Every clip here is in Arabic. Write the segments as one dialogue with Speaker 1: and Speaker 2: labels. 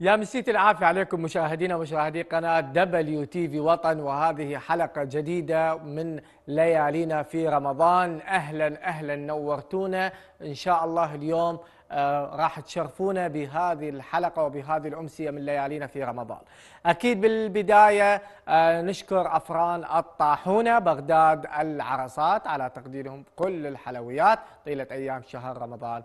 Speaker 1: يا مسيت العافية عليكم مشاهدينا ومشاهدي قناة دبليو تي في وطن وهذه حلقة جديدة من ليالينا في رمضان أهلا أهلا نورتونا إن شاء الله اليوم آه راح تشرفونا بهذه الحلقة وبهذه الأمسية من ليالينا في رمضان أكيد بالبداية آه نشكر أفران الطاحونة بغداد العرصات على تقديرهم كل الحلويات طيلة أيام شهر رمضان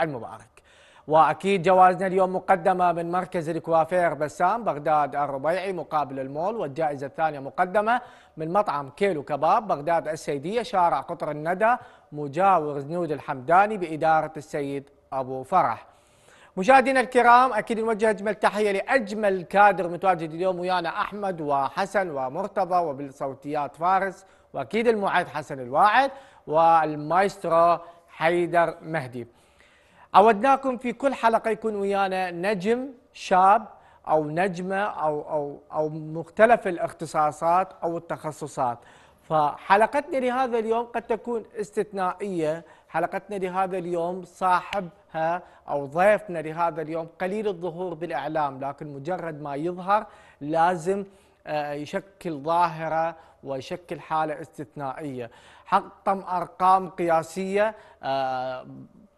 Speaker 1: المبارك واكيد جوائزنا اليوم مقدمه من مركز الكوافير بسام بغداد الربيعي مقابل المول والجائزه الثانيه مقدمه من مطعم كيلو كباب بغداد السيديه شارع قطر الندى مجاور زنود الحمداني باداره السيد ابو فرح. مشاهدينا الكرام اكيد نوجه اجمل تحيه لاجمل كادر متواجد اليوم ويانا احمد وحسن ومرتضى وبالصوتيات فارس واكيد المعد حسن الواعد والمايسترو حيدر مهدي. عودناكم في كل حلقه يكون ويانا نجم شاب او نجمه او او او مختلف الاختصاصات او التخصصات فحلقتنا لهذا اليوم قد تكون استثنائيه حلقتنا لهذا اليوم صاحبها او ضيفنا لهذا اليوم قليل الظهور بالاعلام لكن مجرد ما يظهر لازم آه، يشكل ظاهره ويشكل حاله استثنائيه حطم ارقام قياسيه آه،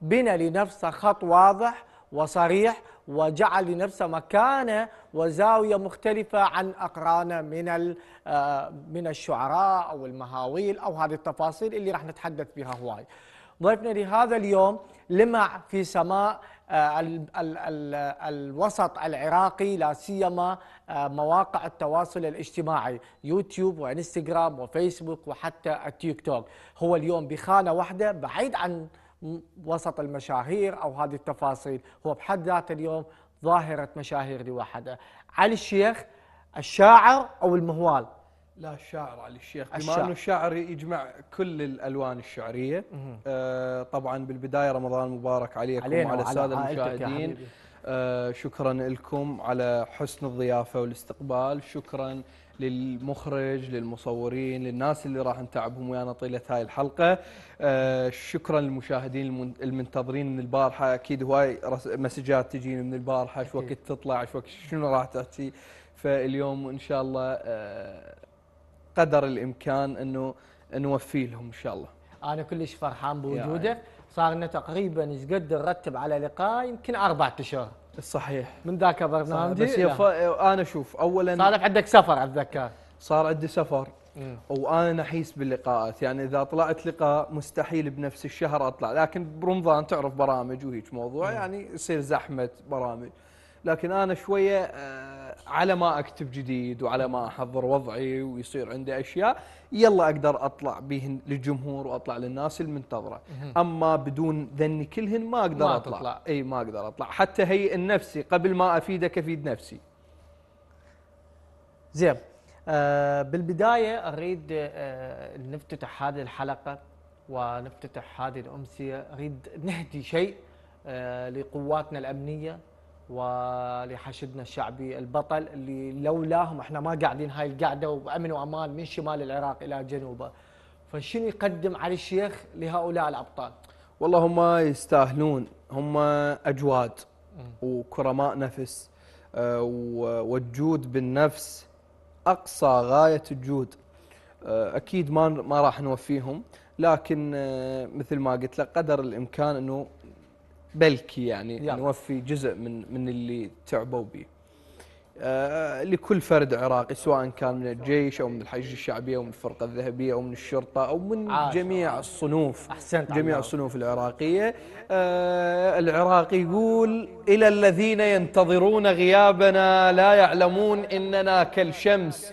Speaker 1: بنى لنفسه خط واضح وصريح وجعل لنفسه مكانة وزاوية مختلفة عن أقرانه من آه، من الشعراء أو المهاويل أو هذه التفاصيل اللي راح نتحدث بها هواي ضيفنا لهذا اليوم لمع في سماء آه، الوسط العراقي لا سيما آه، مواقع التواصل الاجتماعي يوتيوب وانستغرام وفيسبوك وحتى التيك توك هو اليوم بخانه واحده بعيد عن وسط المشاهير أو هذه التفاصيل هو بحد ذاته اليوم ظاهرة مشاهير لوحدها علي الشيخ الشاعر أو المهوال
Speaker 2: لا الشاعر علي الشيخ بما انه
Speaker 1: الشاعر يجمع كل الالوان الشعريه
Speaker 2: آه طبعا بالبدايه رمضان مبارك عليكم وعلى الساده المشاهدين آه، شكرا لكم على حسن الضيافة والاستقبال شكرا للمخرج للمصورين للناس اللي راح نتعبهم ويانا طيلة هاي الحلقة آه، شكرا للمشاهدين المنتظرين من البارحة أكيد هواي مسجات تجيني من البارحة شو وقت تطلع شو وقت شنو راح تأتي فاليوم إن شاء الله آه، قدر الإمكان أنه نوفي لهم إن شاء الله
Speaker 1: أنا كلش فرحان بوجودك صار لنا تقريبا ايش قد نرتب على لقاء يمكن اربع اشهر صحيح من ذاك برنامجي بس يف...
Speaker 2: انا اشوف اولا صار
Speaker 1: عندك سفر اتذكر
Speaker 2: صار عندي سفر مم. وانا نحيس باللقاءات يعني اذا طلعت لقاء مستحيل بنفس الشهر اطلع لكن برمضان تعرف برامج وهيك موضوع مم. يعني يصير زحمه برامج لكن انا شويه آه، على ما اكتب جديد وعلى ما احضر وضعي ويصير عندي اشياء يلا اقدر اطلع بهن للجمهور واطلع للناس المنتظره اما بدون ذني كلهن ما اقدر ما اطلع تطلع. اي ما اقدر اطلع حتى هيئ
Speaker 1: نفسي قبل ما افيدك افيد نفسي زين آه بالبدايه اريد آه نفتتح هذه الحلقه ونفتتح هذه الامسيه اريد نهدي شيء آه لقواتنا الامنيه ولحشدنا الشعبي البطل اللي لولاهم احنا ما قاعدين هاي القعده وبامن وامان من شمال العراق الى جنوبه فشنو يقدم علي الشيخ لهؤلاء الابطال
Speaker 2: والله هم يستاهلون هم اجواد وكرماء نفس آه، والجود بالنفس اقصى غايه الجود آه، اكيد ما ما راح نوفيهم لكن آه، مثل ما قلت لك قدر الامكان انه بلكي يعني, يلا. نوفي يعني جزء من من اللي تعبوا به آه لكل فرد عراقي سواء كان من الجيش او من الحشد الشعبي او من الفرقه الذهبيه او من الشرطه او من جميع الصنوف احسنت جميع الصنوف العراقيه آه العراقي يقول الى الذين ينتظرون غيابنا لا يعلمون اننا كالشمس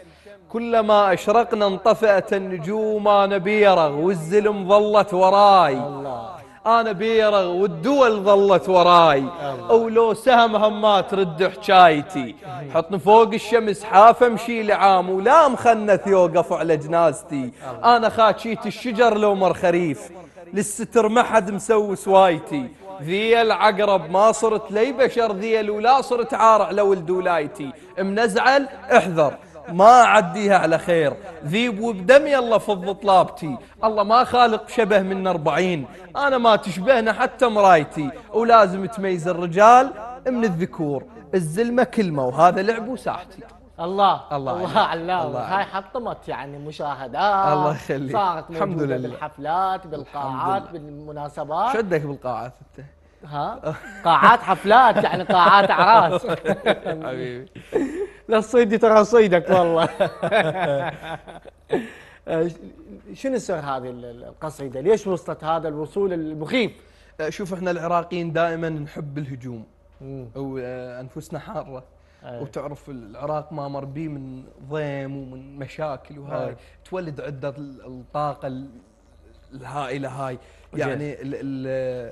Speaker 2: كلما اشرقنا انطفأت النجوم نبيره والزلم ظلت وراي الله أنا بيرغ والدول ظلت وراي أو لو سهمهم ما ترد حكايتي حطني فوق الشمس حاف امشي لعام ولا مخنث يوقف على جنازتي أنا خاشيت الشجر لو مر خريف للستر ما حد مسوي سوايتي ذي العقرب ما صرت لي بشر ذي ولا صرت عارع لولد ولايتي منزعل احذر ما عديها على خير ذيب وبدمي الله فض طلابتي الله ما خالق شبه من أربعين أنا ما تشبهنا حتى مرايتي ولازم تميز الرجال من الذكور الزلمة كلمة وهذا لعب وساحتي
Speaker 1: الله الله الله علام هاي حطمت يعني مشاهدات الله يخليك صارت موجوده الحمد لله بالحفلات بالقاعات بالمناسبات شدك بالقاعات انت ها قاعات حفلات يعني قاعات اعراس حبيبي لا صيدي ترى صيدك والله آه، شنو سر هذه القصيده؟ ليش وصلت هذا الوصول المخيف؟ آه، شوف احنا العراقيين دائما نحب الهجوم
Speaker 2: وانفسنا آه، حاره أيه. وتعرف العراق ما مر به من ضيم ومن مشاكل وهاي أيه. تولد عده الطاقه الهائله هاي يعني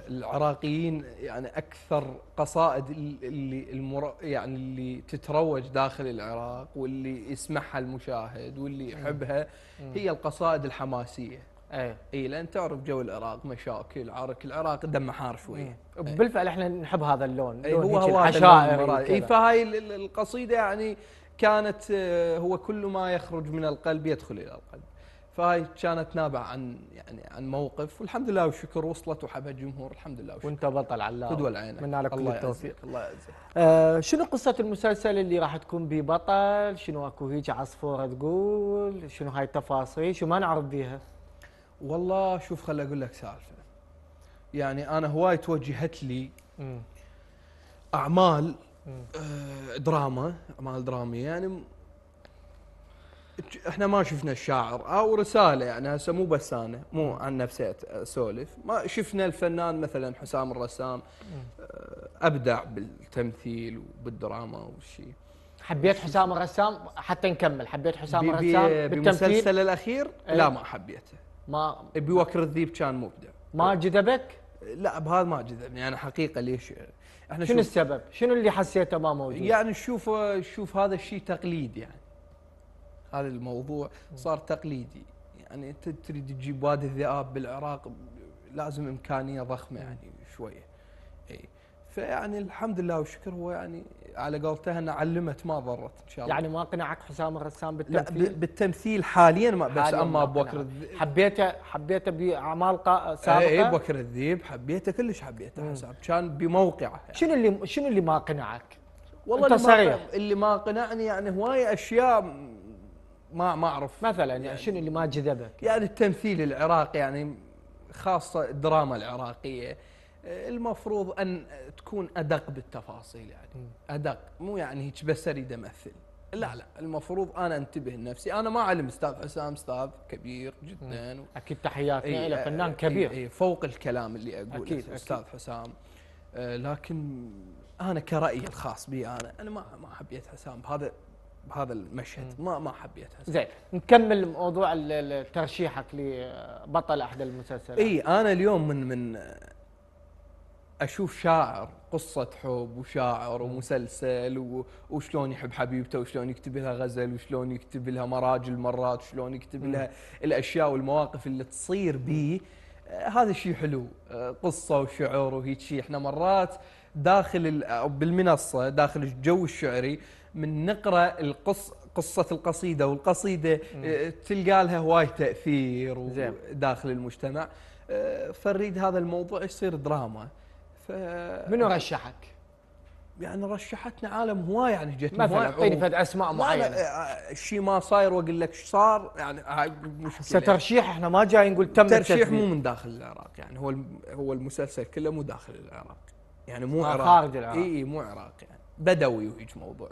Speaker 2: العراقيين يعني اكثر قصائد اللي المر يعني اللي تتروج داخل العراق واللي يسمعها المشاهد واللي يحبها هي القصائد الحماسيه اي اي لان تعرف جو العراق مشاكل عرك العراق دمه حار شوي
Speaker 1: بالفعل احنا نحب هذا اللون, أي هو هو العشائري اي
Speaker 2: فهاي القصيده يعني كانت آه، هو كل ما يخرج من القلب يدخل الى القلب فهاي كانت نابعه عن يعني عن موقف والحمد
Speaker 1: لله والشكر وصلت وحبها الجمهور الحمد لله والشكر وانت بطل علاء قدوه عينك من لك كل التوفيق الله يعزك آه شنو قصه المسلسل اللي راح تكون به بطل شنو اكو هيك عصفوره تقول شنو هاي التفاصيل شو ما نعرف بيها والله شوف خل اقول لك
Speaker 2: سالفه يعني انا هواي توجهت لي م. اعمال آه دراما اعمال دراميه يعني احنا ما شفنا الشاعر او رساله يعني هسه مو بس انا مو عن نفسي اسولف ما شفنا الفنان مثلا حسام الرسام آه، ابدع بالتمثيل وبالدراما والشيء
Speaker 1: حبيت حسام الرسام حتى نكمل حبيت حسام الرسام بالتمثيل بالمسلسل الاخير إيه. لا ما
Speaker 2: حبيته ما بوكر الذيب كان مبدع ما جذبك؟ لا بهذا ما جذبني انا حقيقه ليش احنا شنو السبب؟ شنو
Speaker 1: اللي حسيته ما موجود؟
Speaker 2: يعني شوف شوف هذا الشيء تقليد يعني هذا الموضوع صار تقليدي يعني انت تريد تجيب وادي الذئاب بالعراق لازم امكانيه ضخمه يعني شويه اي فيعني الحمد لله والشكر
Speaker 1: هو يعني على قولتها ان علمت ما ضرت ان شاء الله يعني ما قنعك حسام الرسام بالتمثيل؟ لا بالتمثيل حاليا ما بس حالياً اما ابو بكر الذيب حبيته حبيته باعمال سابقه؟ اي ابو بكر الذيب حبيته كلش حبيته حسام كان بموقعه يعني. شنو اللي شنو اللي ما
Speaker 2: قنعك؟
Speaker 1: والله انت اللي, ما
Speaker 2: اللي ما قنعني يعني هواي اشياء ما ما اعرف مثلا يعني, يعني شنو اللي ما جذبك؟ يعني التمثيل العراقي يعني خاصه الدراما العراقيه المفروض ان تكون ادق بالتفاصيل يعني ادق مو يعني هيك بس اريد امثل لا لا المفروض انا انتبه لنفسي انا ما علم استاذ حسام استاذ كبير جدا و... اكيد تحياتنا الى فنان كبير اي فوق الكلام اللي اقوله أكيد استاذ أكيد. حسام آه لكن انا كرايي الخاص بي انا انا ما ما حبيت حسام بهذا بهذا المشهد ما ما حبيتها زين
Speaker 1: نكمل موضوع ترشيحك لبطل احد المسلسلات اي انا
Speaker 2: اليوم من من اشوف شاعر قصه حب وشاعر ومسلسل وشلون يحب حبيبته وشلون يكتب لها غزل وشلون يكتب لها مراجل مرات وشلون يكتب لها الاشياء والمواقف اللي تصير به هذا شيء حلو قصه وشعور وهيك شيء احنا مرات داخل بالمنصه داخل الجو الشعري من نقرا القص قصه القصيده والقصيده آه، تلقى لها هواي تاثير داخل المجتمع آه، فنريد هذا الموضوع يصير دراما ف منو رشحك؟ يعني رشحتنا عالم هواي يعني جت مثلا اعطيني فد اسماء معينه الشيء آه، ما صاير واقول لك ايش صار يعني هاي مشكله سترشيح احنا ما جاي نقول تم ترشيح مو من داخل العراق يعني هو هو المسلسل كله مو داخل العراق يعني مو عراق خارج العراق اي مو عراق يعني بدوي هيك موضوع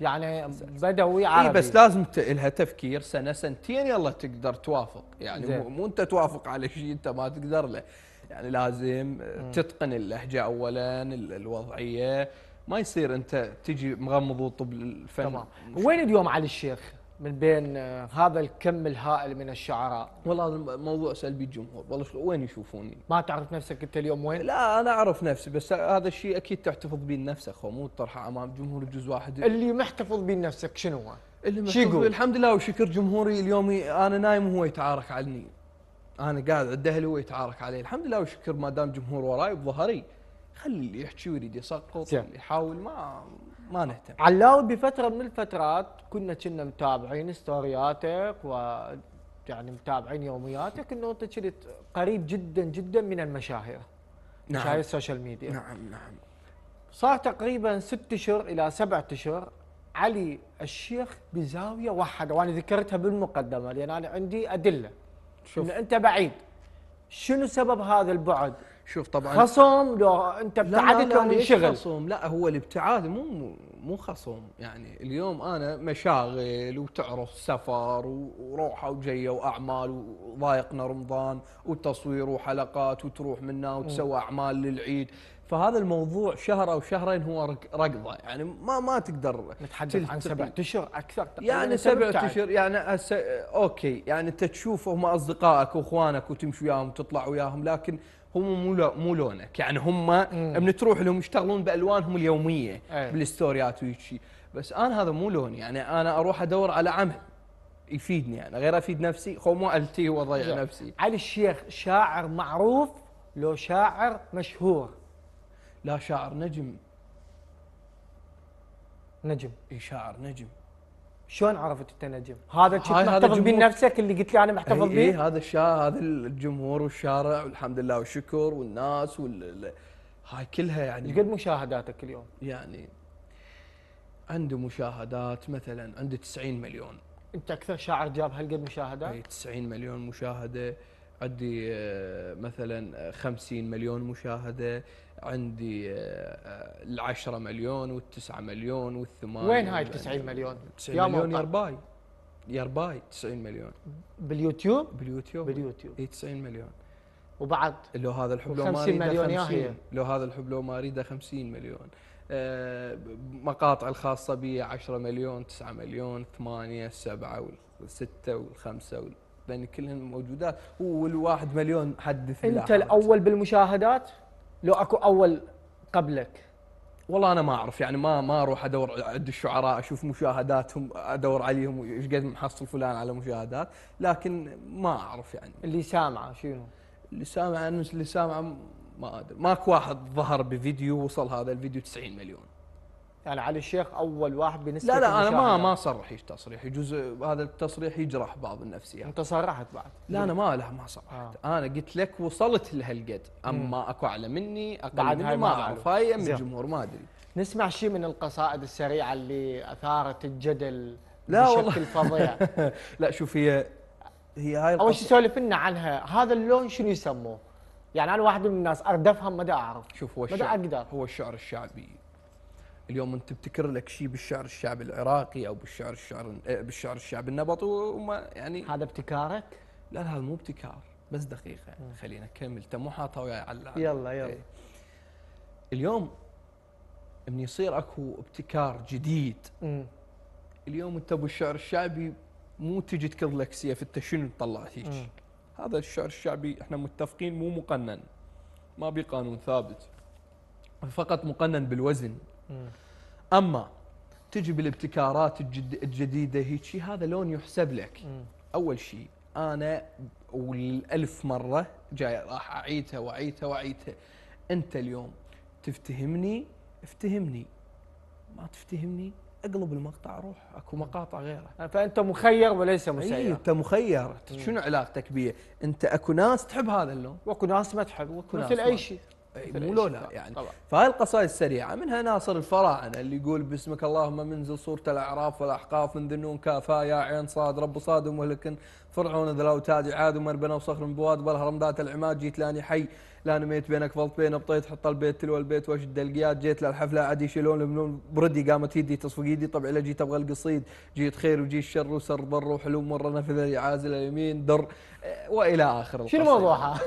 Speaker 1: يعني بدوي إيه، عربي إيه بس
Speaker 2: لازم لها تفكير سنه سنتين يلا تقدر توافق يعني زي. مو انت توافق على شيء انت ما تقدر له يعني لازم م. تتقن اللهجه اولا الوضعيه ما يصير انت تجي مغمض وطب الفن تمام وين اليوم علي الشيخ؟ من بين آه، هذا الكم الهائل من الشعراء؟ والله هذا موضوع سلبي الجمهور، والله وين يشوفوني؟ ما تعرف نفسك انت اليوم وين؟ لا انا اعرف نفسي بس هذا الشيء اكيد تحتفظ به لنفسك مو تطرحه امام جمهور بجزء واحد اللي محتفظ به لنفسك شنو هو؟ اللي محتفظ به الحمد لله وشكر جمهوري اليوم انا نايم وهو يتعارك عني. انا قاعد عند اهلي وهو يتعارك علي، الحمد لله وشكر ما دام جمهور وراي بظهري. خلي اللي يحكي ويريد يسقط يحاول ما
Speaker 1: ما نهتم علاوي بفتره من الفترات كنا كنا متابعين ستورياتك و يعني متابعين يومياتك انه انت كنت قريب جدا جدا من المشاهير
Speaker 2: نعم مشاهير السوشيال
Speaker 1: ميديا نعم نعم صار تقريبا ست اشهر الى سبعة اشهر علي الشيخ بزاويه واحده وانا ذكرتها بالمقدمه لان انا عندي ادله شوف إن انت بعيد شنو سبب هذا البعد؟ شوف طبعا خصم لو انت ابتعدت عن الشغل خصم لا هو
Speaker 2: الابتعاد مو مو خصم يعني اليوم انا مشاغل وتعرف سفر وروحه وجيه واعمال وضايقنا رمضان وتصوير وحلقات وتروح منا وتسوي اعمال للعيد فهذا الموضوع شهر او شهرين هو ركضه يعني ما ما تقدر نتحدث عن سبع اشهر اكثر يعني سبع اشهر يعني أس... اوكي يعني انت تشوفهم اصدقائك واخوانك وتمشي وياهم وتطلع وياهم لكن هم مو مو لونك يعني هم من تروح لهم يشتغلون بالوانهم اليوميه أيه. بالستوريات وشي بس انا هذا مو لوني يعني انا اروح ادور على عمل يفيدني يعني غير افيد نفسي خو مو التي واضيع نفسي علي الشيخ شاعر معروف
Speaker 1: لو شاعر مشهور لا شاعر نجم نجم اي شاعر نجم شلون عرفت انت نجم؟ هذا كنت محتفظ به نفسك اللي قلت لي انا محتفظ إيه، به؟
Speaker 2: اي هذا الشارع هذا الجمهور والشارع والحمد لله والشكر والناس وال هاي كلها يعني قد مشاهداتك اليوم؟ يعني عنده مشاهدات مثلا عنده 90 مليون انت اكثر شاعر جاب هالقد مشاهدات؟ اي 90 مليون مشاهده عندي آه، مثلا 50 مليون مشاهده عندي آه، ال 10 مليون وال 9 مليون وال 8 وين هاي ال 90 مليون؟ 90 مليون يا رباي يا رباي 90 مليون
Speaker 1: باليوتيوب؟ باليوتيوب باليوتيوب اي 90 مليون وبعد
Speaker 2: لو هذا الحب لو ما اريده 50 هي لو هذا الحب لو ما اريده 50 مليون آه، مقاطع الخاصة بي 10 مليون 9 مليون 8 7 و6 و5 لان كلهن موجودات والواحد مليون حدث انت
Speaker 1: الاول بالمشاهدات؟ لو اكو اول
Speaker 2: قبلك والله انا ما اعرف يعني ما ما اروح ادور عند الشعراء اشوف مشاهداتهم ادور عليهم ايش قد محصل فلان على مشاهدات لكن ما اعرف يعني اللي سامعه شنو؟ اللي سامعه اللي سامعه ما ادري ماكو واحد ظهر بفيديو وصل هذا الفيديو 90 مليون يعني علي الشيخ اول واحد بنسبه لا لا انا ما ما صرح ايش تصريح يجوز هذا التصريح يجرح بعض النفسيات يعني. انت صرحت بعد لا انا ما لا ما صرحت آه. انا قلت لك وصلت
Speaker 1: لهالقد اما اكو اعلى مني اقل مني ما اعرف هاي من الجمهور ما ادري نسمع شيء من القصائد السريعه اللي اثارت الجدل لا بشكل فظيع
Speaker 2: لا شوف هي هي هاي اول شيء
Speaker 1: سولف لنا عنها هذا اللون شنو يسموه؟ يعني انا واحد من الناس اردفهم افهم اعرف شوف هو الشعر اقدر هو الشعر الشعبي
Speaker 2: اليوم انت تبتكر لك شيء بالشعر الشعبي العراقي او بالشعر الشعر اه بالشعر الشعبي النبطي وما يعني هذا ابتكارك؟ لا لا هذا مو ابتكار بس دقيقه يعني خلينا نكمل انت مو حاطها وياي على يلا يلا ايه. اليوم من يصير اكو ابتكار جديد مم. اليوم انت ابو الشعر الشعبي مو تجي تكض لك سيف انت شنو تطلع هيك هذا الشعر الشعبي احنا متفقين مو مقنن ما بقانون ثابت فقط مقنن بالوزن اما تجي بالابتكارات الجديده هيك هذا لون يحسب لك اول شيء انا والالف مره جاي راح اعيدها واعيدها واعيدها انت اليوم تفتهمني افتهمني ما تفتهمني اقلب المقطع روح اكو مقاطع غيره فانت مخير وليس مسير اي انت مخير شنو علاقتك بيه انت اكو ناس تحب هذا اللون واكو ناس ما تحب واكو مثل اي شيء مو لولا يعني فهاي القصائد السريعه منها ناصر الفراعنه اللي يقول باسمك اللهم منزل صوره الاعراف والاحقاف من ذنون كافا يا عين صاد رب صاد ومهلك فرعون ذا الاوتاد عاد ومربنا وصخر بواد ذات العماد جيت لاني حي لا نميت بينك فلط بين بطيت حط البيت تلو البيت واشد القياد جيت للحفله عادي يشيلون المنون بردي قامت يدي تصفق يدي طبعا جيت ابغى القصيد جيت خير وجيت شر وسر بر وحلو مره نفذ عازل اليمين در إيه، والى اخر شنو موضوعها؟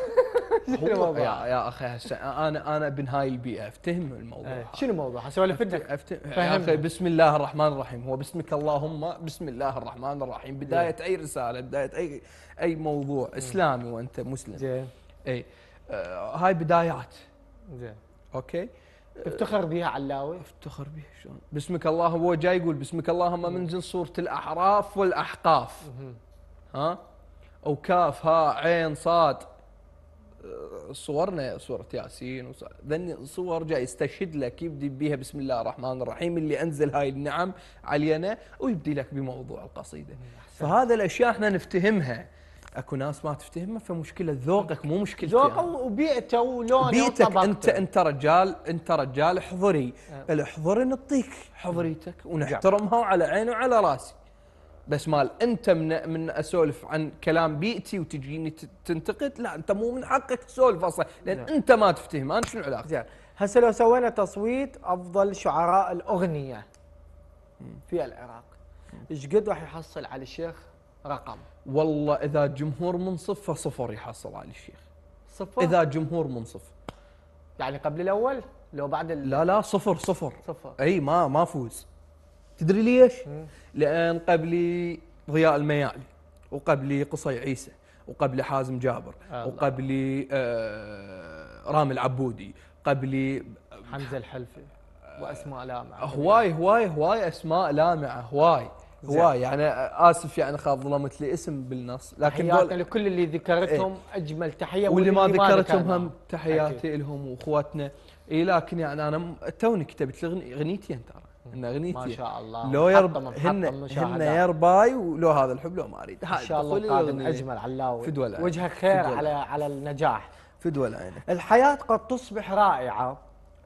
Speaker 2: هو يا, يا اخي هسه انا انا ابن هاي البيئه افتهم الموضوع ايه. شنو الموضوع؟ هسه ولا أفتهم يا اخي بسم الله الرحمن الرحيم هو بسمك اللهم بسم الله الرحمن الرحيم إيه. بدايه اي رساله بدايه اي اي موضوع إيه. اسلامي وانت مسلم زين اي آه هاي بدايات زين اوكي افتخر بها علاوي افتخر بها شلون باسمك الله هو جاي يقول باسمك اللهم من جنس صوره الاحراف والاحقاف ها او كاف ها عين صاد صورنا صورة ياسين ذني صور جاي يستشهد لك يبدي بها بسم الله الرحمن الرحيم اللي أنزل هاي النعم علينا ويبدي لك بموضوع القصيدة فهذا الأشياء احنا نفتهمها اكو ناس ما تفتهمها فمشكله ذوقك مو مشكلتي ذوقه
Speaker 1: وبيئته ولونه بيئتك
Speaker 2: انت انت رجال انت رجال حضري أه. نعم. الحضري نعطيك حضريتك ونحترمها وعلى نعم. عيني وعلى راسي بس مال انت من من اسولف عن كلام بيئتي وتجيني تنتقد لا انت مو من حقك تسولف
Speaker 1: اصلا لان لا. نعم. انت ما تفتهم انا شنو علاقتي زين هسه لو سوينا تصويت افضل شعراء الاغنيه في العراق ايش قد راح يحصل على الشيخ رقم
Speaker 2: والله اذا جمهور منصف فصفر يحصل على الشيخ صفر اذا جمهور منصف يعني قبل الاول لو بعد لا لا صفر صفر صفر اي ما ما فوز تدري ليش؟ لان قبلي ضياء الميالي وقبلي قصي عيسى وقبلي حازم جابر آه وقبلي آه رامي العبودي قبلي آه، حمزه الحلفي واسماء لامعه هواي هواي هواي اسماء لامعه هواي هواي يعني اسف يعني خاب ظلمت لي اسم بالنص لكن تحياتنا لكل اللي ذكرتهم
Speaker 1: ايه اجمل تحيه واللي, واللي ما ذكرتهم هم تحياتي
Speaker 2: لهم واخواتنا اي لكن يعني انا توني كتبت اغنيتين ترى هن اغنيتي ما شاء الله لو يرب هن هن يرباي ولو هذا الحب
Speaker 1: لو ما اريد ان شاء الله القادم اجمل علاوي في وجهك خير على على النجاح في دول الحياه قد تصبح رائعه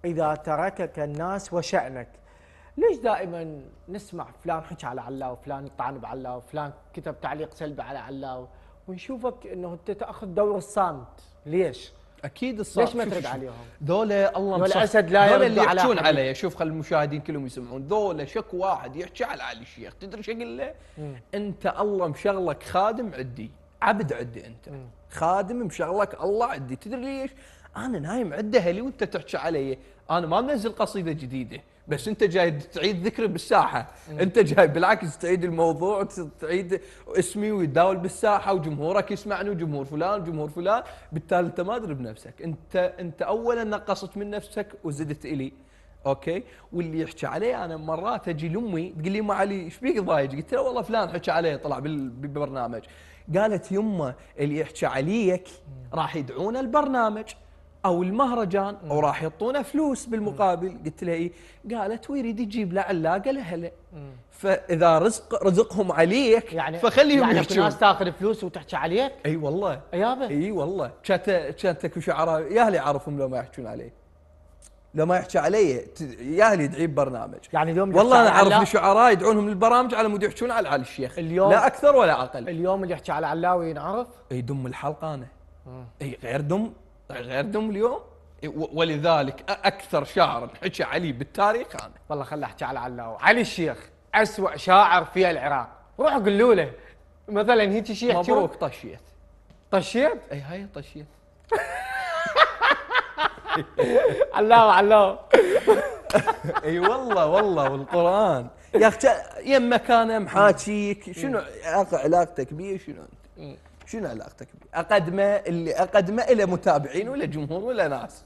Speaker 1: اذا تركك الناس وشانك ليش دائما نسمع فلان حكى على علاوي فلان طعن بعلاوي فلان كتب تعليق سلبي على علاوي ونشوفك انه انت تاخذ دور الصامت ليش اكيد الصح ليش ما ترد عليهم؟
Speaker 2: ذولا الله دول الاسد لا يرد اللي يحجون على علي شوف خل المشاهدين كلهم يسمعون ذولا شك واحد يحكي على علي الشيخ تدري شو اقول له؟ انت الله مشغلك خادم عدي عبد عدي انت مم. خادم مشغلك الله عدي تدري ليش؟ انا نايم عده اهلي وانت تحكي علي انا ما منزل قصيده جديده بس انت جاي تعيد ذكري بالساحه انت جاي بالعكس تعيد الموضوع تعيد اسمي ويتداول بالساحه وجمهورك يسمعني وجمهور فلان وجمهور فلان بالتالي انت ما ادري بنفسك انت انت اولا نقصت من نفسك وزدت الي اوكي واللي يحكي عليه انا مرات اجي لامي تقول لي ما علي ايش بيك ضايج قلت لها والله فلان حكى عليه طلع بالبرنامج قالت يمه اللي يحكي عليك راح يدعون البرنامج او المهرجان مم. او راح يعطونا فلوس بالمقابل قلت لها اي قالت ويريد يجيب له علاقه لهله فاذا رزق رزقهم عليك يعني فخليهم يعني في ناس تاخذ فلوس وتحكي عليك اي والله يابا اي والله كانت كانت اكو شعراء يا اهلي اعرفهم لو ما يحكون علي لو ما يحكي علي يا اهلي يدعي ببرنامج يعني اليوم والله انا اعرف شعراء يدعونهم للبرامج على مود يحكون على علي الشيخ اليوم لا اكثر
Speaker 1: ولا اقل اليوم اللي يحكي على علاوي ينعرف
Speaker 2: يدم الحلقه انا اي غير دم
Speaker 1: طيب اليوم إيه، ولذلك اكثر شاعر حكى عليه بالتاريخ انا والله خلي احكي على علاوة علي الشيخ اسوء شاعر في العراق روح قولوا له مثلا هيك شيء مبروك طشيت طشيت اي هاي طشيت علاوه علاوه
Speaker 2: اي والله والله والقران يا اخي يمك انا محاكيك شنو علاقتك بيه شنو انت شنو علاقتك بي؟ اقدمه اللي اقدمه الى متابعين ولا جمهور ولا ناس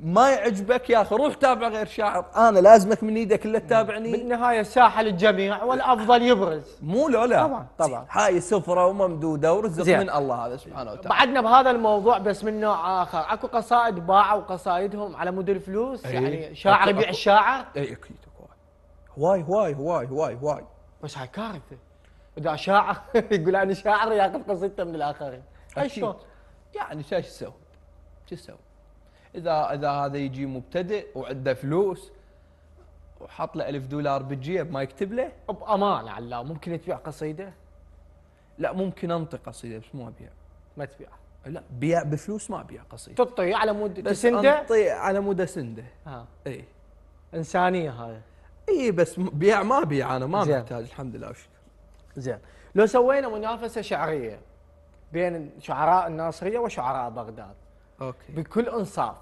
Speaker 2: ما يعجبك يا اخي روح تابع غير شاعر انا لازمك من
Speaker 1: ايدك الا تتابعني بالنهايه ساحه للجميع والافضل يبرز مو لا لا طبعا طبعا هاي سفره وممدوده ورزق من الله هذا سبحانه وتعالى بعدنا بهذا الموضوع بس من نوع اخر اكو قصائد باعوا قصائدهم على مود الفلوس أيه؟ يعني شاعر يبيع الشاعر اي اكيد هواي هواي هواي هواي هواي بس هاي كارثه اذا شاعر يقول انا شاعر ياخذ قصيدته من الاخرين شلون؟ يعني شو تسوي؟ شو تسوي؟
Speaker 2: اذا اذا هذا يجي مبتدئ وعنده فلوس وحط له 1000 دولار بالجيب ما يكتب له بامانه على الله ممكن تبيع قصيده؟ لا ممكن انطي قصيده بس مو ابيع ما تبيع لا بيع بفلوس ما ابيع قصيده
Speaker 1: تطي على مود تسنده؟ انطي
Speaker 2: على مود اسنده اه اي انسانيه هاي
Speaker 1: اي بس بيع ما بيع انا ما محتاج الحمد لله وش. زين لو سوينا منافسه شعريه بين شعراء الناصريه وشعراء بغداد
Speaker 2: اوكي بكل انصاف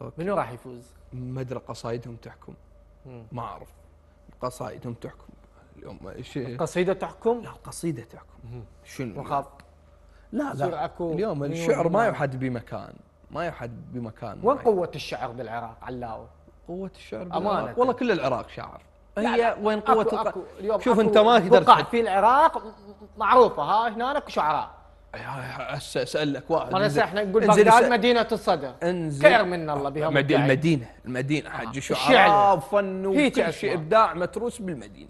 Speaker 2: أوكي. منو راح يفوز؟ ما ادري قصايدهم تحكم مم. ما اعرف قصايدهم تحكم اليوم ايش القصيده
Speaker 1: تحكم؟ لا القصيده تحكم
Speaker 2: شنو؟ وخط
Speaker 1: لا لا اليوم الشعر ما يحد
Speaker 2: بمكان ما يحد بمكان وين قوة الشعر بالعراق علاوي؟ قوة الشعر بالعراق والله كل العراق شاعر
Speaker 1: هي لا لا. وين قوه أكو أكو اليوم شوف انت ما تقدر توقعت في العراق معروفه ها هناك شعراء هسه
Speaker 2: اسالك واحد هسه طيب، احنا نقول بغداد
Speaker 1: مدينه الصدى خير من الله بها مدينة المدينه
Speaker 2: المدينه حج آه. شعراء
Speaker 1: وفن وكل شيء
Speaker 2: ابداع متروس بالمدينه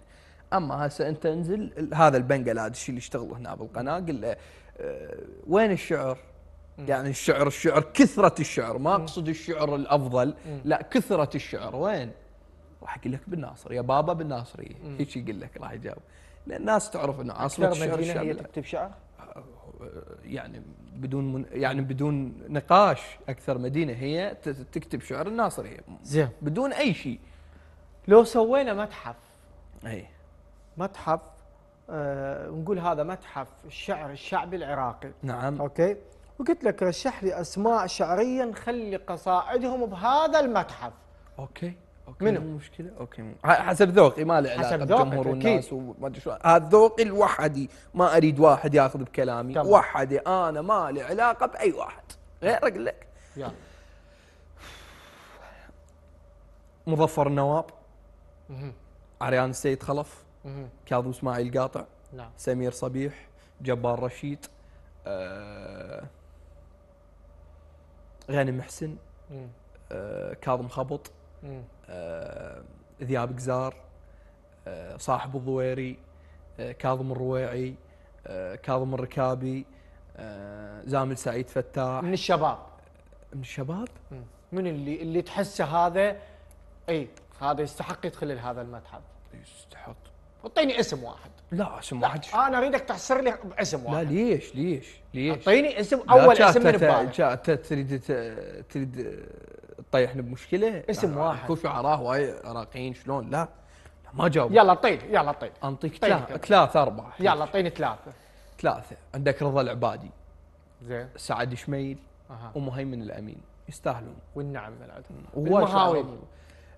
Speaker 2: اما هسه انت انزل هذا البنغلاديشي اللي يشتغل هنا بالقناه قل له آه، وين الشعر؟ يعني الشعر الشعر كثرة الشعر ما أقصد الشعر الأفضل لا كثرة الشعر وين راح يقول لك بالناصر يا بابا بالناصريه هيك يقول لك راح يجاوب لان الناس تعرف انه عاصمه الشعر الشعبي هي تكتب شعر آه، يعني بدون من يعني بدون نقاش اكثر مدينه هي تكتب شعر الناصريه زين بدون اي شيء لو
Speaker 1: سوينا متحف اي متحف آه نقول هذا متحف الشعر الشعبي العراقي نعم اوكي وقلت لك رشح لي اسماء شعريه نخلي قصائدهم بهذا المتحف اوكي اوكي منو؟ مشكله اوكي
Speaker 2: حسب ذوقي ما له علاقه بالجمهور والناس وما ادري شو هذا ذوقي الوحدي ما اريد واحد ياخذ بكلامي طبعا. وحدي انا ما لي علاقه باي واحد غير اقول لك يلا مظفر النواب عريان السيد خلف كاظم اسماعيل قاطع نعم سمير صبيح جبار رشيد آه غانم محسن آه كاظم خبط آه، ذياب قزار آه، صاحب الضويري آه، كاظم الرويعي كاظم الركابي زامل سعيد فتاح من الشباب
Speaker 1: من الشباب من اللي اللي تحسه هذا اي هذا يستحق يدخل لهذا المتحف يستحق اعطيني اسم واحد لا اسم لا واحد انا اريدك تحسر لي باسم واحد لا ليش ليش ليش اعطيني اسم اول اسم من ببالك تريد
Speaker 2: تريد طيب احنا بمشكله اسم واحد كل شعراء هواي عراقيين شلون لا ما جاوب يلا طيب يلا طيب انطيك طيب، ثلاثة أربعة يلا طيني ثلاثة ثلاثة عندك رضا العبادي زين سعد شميل أه. ومهيمن الأمين يستاهلون والنعم المهاويل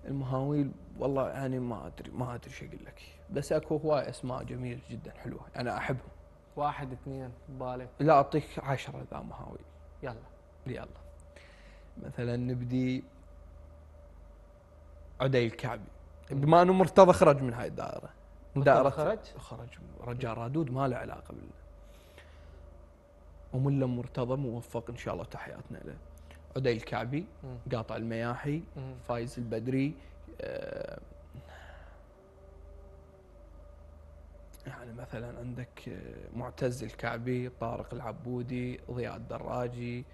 Speaker 2: المهاويل والله يعني ما أدري ما أدري شو أقول لك بس أكو هواي أسماء جميلة جدا حلوة أنا أحبهم
Speaker 1: واحد اثنين بالك
Speaker 2: لا أعطيك عشرة ذا مهاويل يلا يلا مثلا نبدي عدي الكعبي بما انه مرتضى خرج من هاي الدائره
Speaker 1: دائره خرج؟
Speaker 2: خرج رجال رادود ما له علاقه بال وملا مرتضى موفق ان شاء الله تحياتنا له عدي الكعبي قاطع المياحي فايز البدري آه يعني مثلا عندك آه، معتز الكعبي طارق العبودي ضياء الدراجي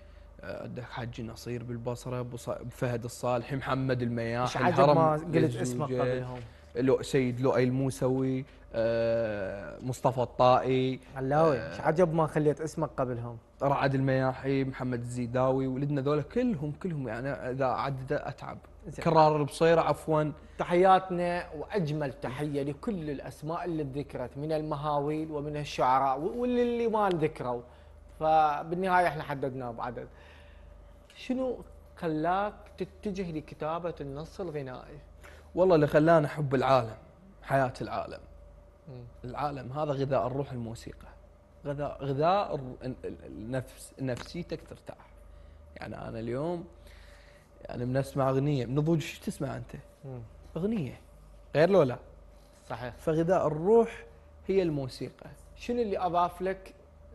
Speaker 2: عندك حجي نصير بالبصره فهد الصالحي محمد المياح مش الهرم ما قلت اسمه قبلهم لو سيد لؤي الموسوي آه، مصطفى الطائي علاوي مش آه، عجب ما خليت اسمك قبلهم رعد المياحي محمد الزيداوي ولدنا ذولا
Speaker 1: كلهم كلهم يعني اذا عدد اتعب كرار البصيره عفوا تحياتنا واجمل تحيه لكل الاسماء اللي ذكرت من المهاويل ومن الشعراء واللي ما ذكروا فبالنهايه احنا حددنا بعدد شنو خلاك تتجه لكتابه النص الغنائي؟
Speaker 2: والله اللي خلاني احب العالم حياه العالم العالم هذا غذاء الروح الموسيقى غذاء غذاء النفس نفسيتك ترتاح يعني انا اليوم يعني بنسمع اغنيه بنضوج شو تسمع انت؟ اغنيه غير لو لا صحيح فغذاء الروح هي الموسيقى شنو اللي اضاف لك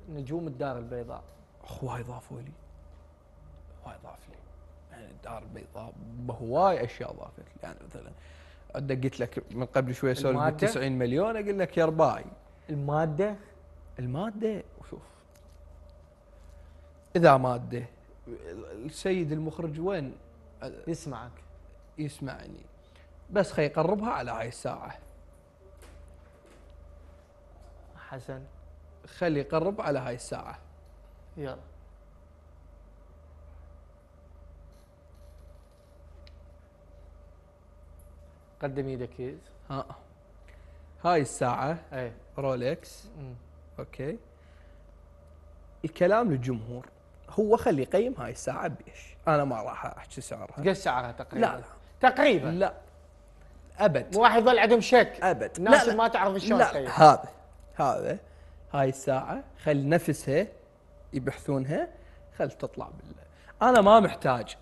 Speaker 2: نجوم الدار البيضاء؟ اخوها اضافوا لي هواي ضاف لي يعني الدار البيضاء هواي اشياء ضافت لي يعني مثلا دقيت لك من قبل شوي سولف 90 مليون اقول لك يا رباعي
Speaker 1: الماده
Speaker 2: الماده وشوف اذا ماده السيد المخرج وين يسمعك يسمعني بس خي يقربها على هاي الساعه حسن خلي يقرب على هاي الساعه يلا قدم ايدك ها هاي الساعة اي رولكس مم. اوكي الكلام للجمهور هو خلي يقيم هاي الساعة بيش
Speaker 1: انا ما راح احكي سعرها قد سعرها تقريبا لا لا تقريبا لا ابد واحد يظل عندهم شك ابد ناس ما تعرف شلون لا هذا هذا هاي الساعة
Speaker 2: خل نفسها يبحثونها خل تطلع بال انا ما محتاج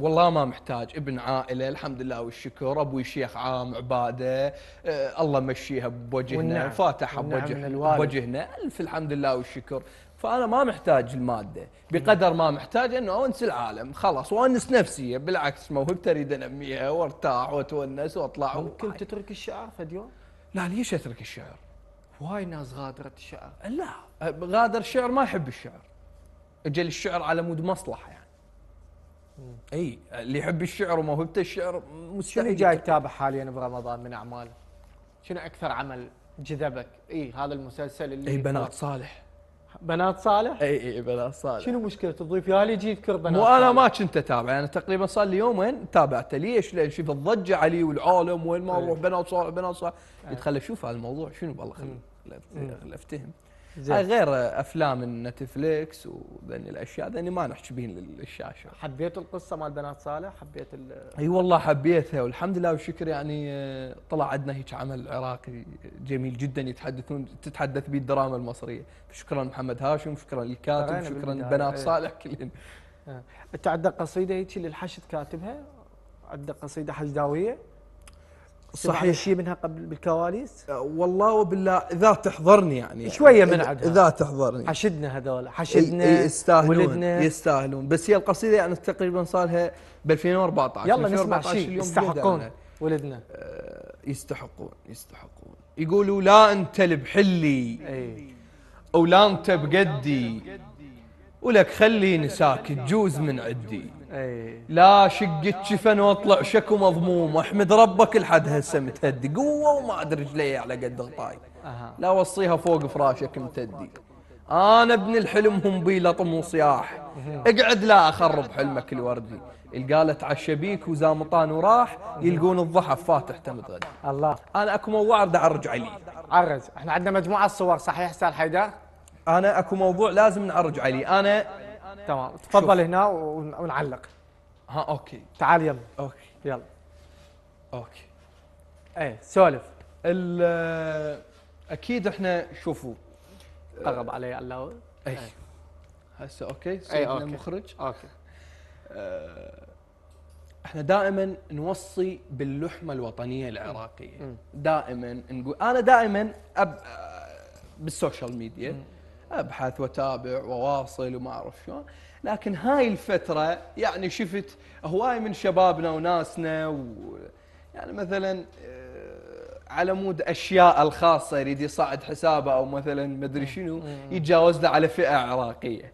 Speaker 2: والله ما محتاج ابن عائله الحمد لله والشكر ابوي شيخ عام عباده أه الله مشيها بوجهنا فاتح بوجه بوجهنا الف الحمد لله والشكر فانا ما محتاج الماده بقدر ما محتاج انه اونس العالم خلاص وانس نفسي بالعكس موهبتي اريد انميها وارتاح واتونس واطلع ممكن
Speaker 1: تترك الشعر فد يوم؟
Speaker 2: لا ليش اترك الشعر؟
Speaker 1: هواي ناس غادرت الشعر لا
Speaker 2: أه، غادر الشعر ما يحب الشعر اجل الشعر على مود مصلحه يعني.
Speaker 1: اي اللي يحب الشعر وموهبته الشعر مستحيل شنو جاي تتابع حاليا برمضان من اعمال؟ شنو اكثر عمل جذبك؟ اي هذا المسلسل اللي اي بنات صالح بنات صالح؟ اي اي بنات صالح شنو مشكلة الضيف يا لي يذكر بنات صالح وانا ما كنت
Speaker 2: اتابع انا تقريبا صار لي يومين تابعته ليش؟ لان شوف الضجة علي والعالم وين ما اروح بنات صالح بنات صالح قلت خليني اشوف هذا الموضوع شنو والله خليني افتهم آه، غير افلام نتفليكس وذني الاشياء ذني ما نحجبين للشاشه
Speaker 1: حبيت القصه مال بنات صالح حبيت
Speaker 2: اي والله حبيتها والحمد لله والشكر يعني آه، طلع عندنا هيك عمل عراقي جميل جدا يتحدثون تتحدث به الدراما المصريه شكرا محمد هاشم شكرا للكاتب شكرا بنات إيه. صالح
Speaker 1: كلهم انت آه. عندك قصيده هيك للحشد كاتبها عندك قصيده حشداويه صحيح
Speaker 2: شيء منها قبل بالكواليس؟ أه، والله وبالله اذا تحضرني يعني شويه من عدها اذا تحضرني حشدنا هذول حشدنا يستاهلون ولدنا يستاهلون بس هي القصيده يعني تقريبا صار لها ب 2014 يلا 2014 نسمع شيء يستحقون ولدنا أه، يستحقون يستحقون يقولوا لا انت بحلي او لا انت بقدي ولك خلي نساك تجوز من عدي لا شق الشفن واطلع شكو مضموم واحمد ربك لحد هسه متهدي قوه وما ادري رجلي على قد غطاي لا وصيها فوق فراشك متدي انا ابن الحلم هم بي لطم وصياح اقعد لا اخرب حلمك الوردي القالت على الشبيك وزامطان وراح يلقون الضحف فاتح تم تغدي
Speaker 1: الله انا اكو موضوع اريد اعرج عليه عرج احنا عندنا مجموعه صور صحيح استاذ حيدر انا اكو موضوع لازم نعرج عليه انا تمام تفضل شوف. هنا ونعلق
Speaker 2: ها اوكي تعال يلا اوكي يلا اوكي ايه سولف ال اكيد احنا شوفوا قرب علي علاوي اي إيه. هسه اوكي اي اوكي مخرج اوكي آه، احنا دائما نوصي باللحمه الوطنيه العراقيه دائما نقول انا دائما أب آه، بالسوشيال ميديا ابحث واتابع واواصل وما اعرف شلون لكن هاي الفتره يعني شفت هواي من شبابنا وناسنا و يعني مثلا آه، على مود اشياء الخاصه يريد يصعد حسابه او مثلا مدري شنو يتجاوز له على فئه عراقيه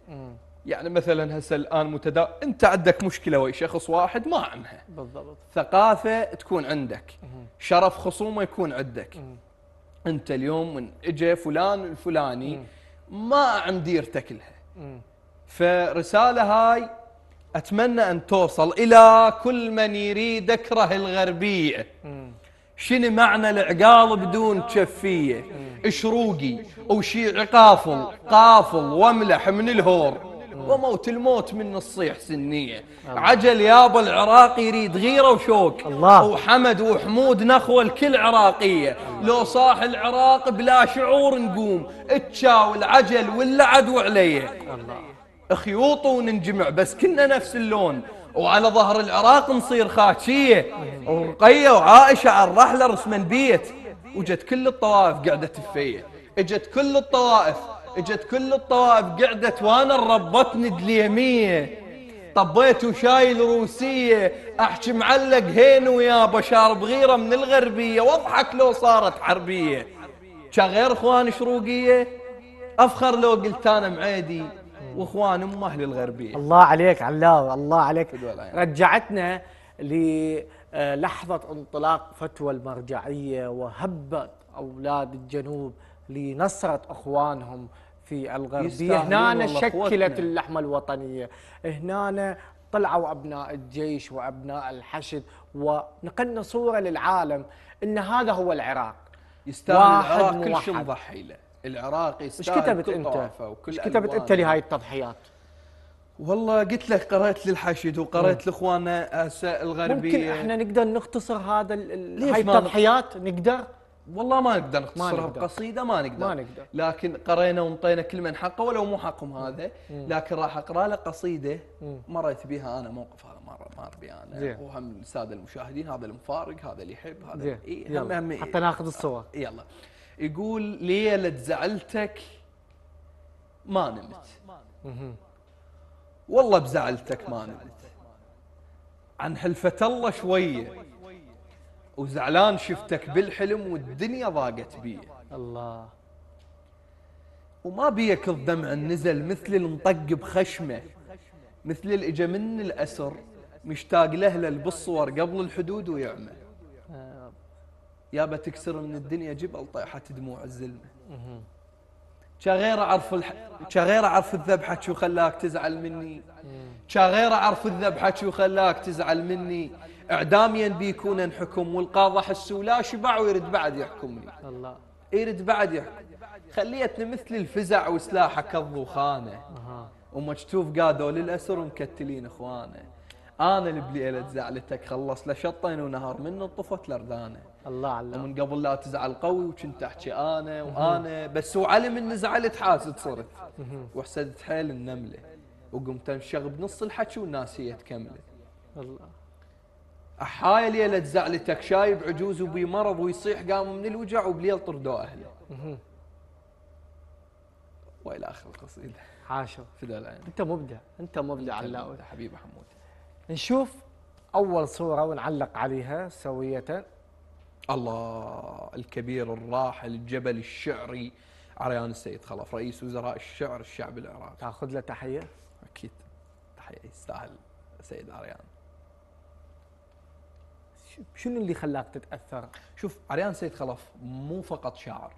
Speaker 2: يعني مثلا هسه الان متدا انت عندك مشكله ويا شخص واحد ما عنها بالضبط ثقافه تكون عندك شرف خصومه يكون عندك انت اليوم من اجى فلان الفلاني ما عم دير تكلها فرسالة هاي أتمنى أن توصل إلى كل من يريد أكره الغربية شنو معنى العقال بدون شفية شروقي وشي قافل قافل واملح من الهور وموت الموت من الصيح سنية الله. عجل يابا العراقي يريد غيرة وشوك الله. وحمد وحمود نخوة الكل عراقية الله. لو صاح العراق بلا شعور نقوم اتشاول والعجل ولا عدو الله. خيوط وننجمع بس كنا نفس اللون وعلى ظهر العراق نصير خاشية ورقية وعائشة على الرحلة رسمن بيت وجت كل الطوائف قاعدة تفية اجت كل الطوائف اجت كل الطوائف قعدت وانا ربطني دليميه طبيت وشايل روسيه احكي معلق هين ويابا شارب غيره من الغربيه واضحك لو صارت حربيه كان غير اخواني شروقيه افخر
Speaker 1: لو قلت انا معيدي واخوان ام اهل الغربيه الله عليك علاوي الله عليك رجعتنا للحظه آه، انطلاق فتوى المرجعيه وهبت اولاد الجنوب لنصره اخوانهم في الغربيه هنا شكلت اللحمه الوطنيه هنا طلعوا ابناء الجيش وابناء الحشد ونقلنا صوره للعالم ان هذا هو العراق يستاهل العراق كل شيء مضحي له العراق يستاهل ايش كتبت انت؟ ايش كتبت انت لهذه التضحيات؟
Speaker 2: والله قلت لك قرأت للحشد وقرأت لاخواننا الغربيه ممكن احنا
Speaker 1: نقدر نختصر هذا هاي التضحيات
Speaker 2: نقدر؟ والله ما نقدر نختصرها بقصيده ما نقدر ما نقدر لكن قرينا وانطينا كل من حقه ولو مو حقهم هذا لكن راح اقرا له قصيده مريت بها انا موقف هذا مره مر بي انا وهم الساده المشاهدين هذا المفارق هذا اللي يحب هذا زي. هم هم حتى ناخذ الصور آه، يلا يقول ليله زعلتك ما نمت والله بزعلتك ما نمت عن حلفة الله شويه وزعلان شفتك بالحلم والدنيا ضاقت بي الله وما بيك الدمع النزل مثل المطق بخشمه مثل اللي اجى من الاسر مشتاق لاهله بالصور قبل الحدود ويعمى يا تكسر من الدنيا جبل طيحة دموع الزلمة شغير عرف الح... شغير عرف الذبحة شو خلاك تزعل مني شغير عرف الذبحة شو خلاك تزعل مني اعداميا بيكون حكم والقاضي حسوا لا شبع ويرد بعد يحكم لي الله يرد بعد يحكم خليتنا مثل الفزع وسلاحه كالضوخانه ومكتوف قادوا للاسر ومكتلين اخوانه انا اللي بليله زعلتك خلص له شطين ونهر منه انطفت لردانه الله الله ومن قبل لا تزعل قوي وكنت احكي انا وانا بس وعلم اني زعلت حاسد صرت وحسدت حيل النمله وقمت انشغ بنص الحكي والناس هي تكمله الله هاي ليله تزعلتك شايب عجوز مرض
Speaker 1: ويصيح قام من الوجع وبليل طردوا اهله والى اخر القصيده حاشا فداء العين انت مبدع انت مبدع علاء حبيبي حمود نشوف اول صوره ونعلق عليها سويه
Speaker 2: الله الكبير الراحل الجبل الشعري عريان السيد خلف رئيس وزراء الشعر الشعب العراقي تاخذ له تحيه اكيد تحيه يستاهل سيد عريان شنو اللي خلاك تتاثر؟ شوف عريان سيد خلف مو فقط شاعر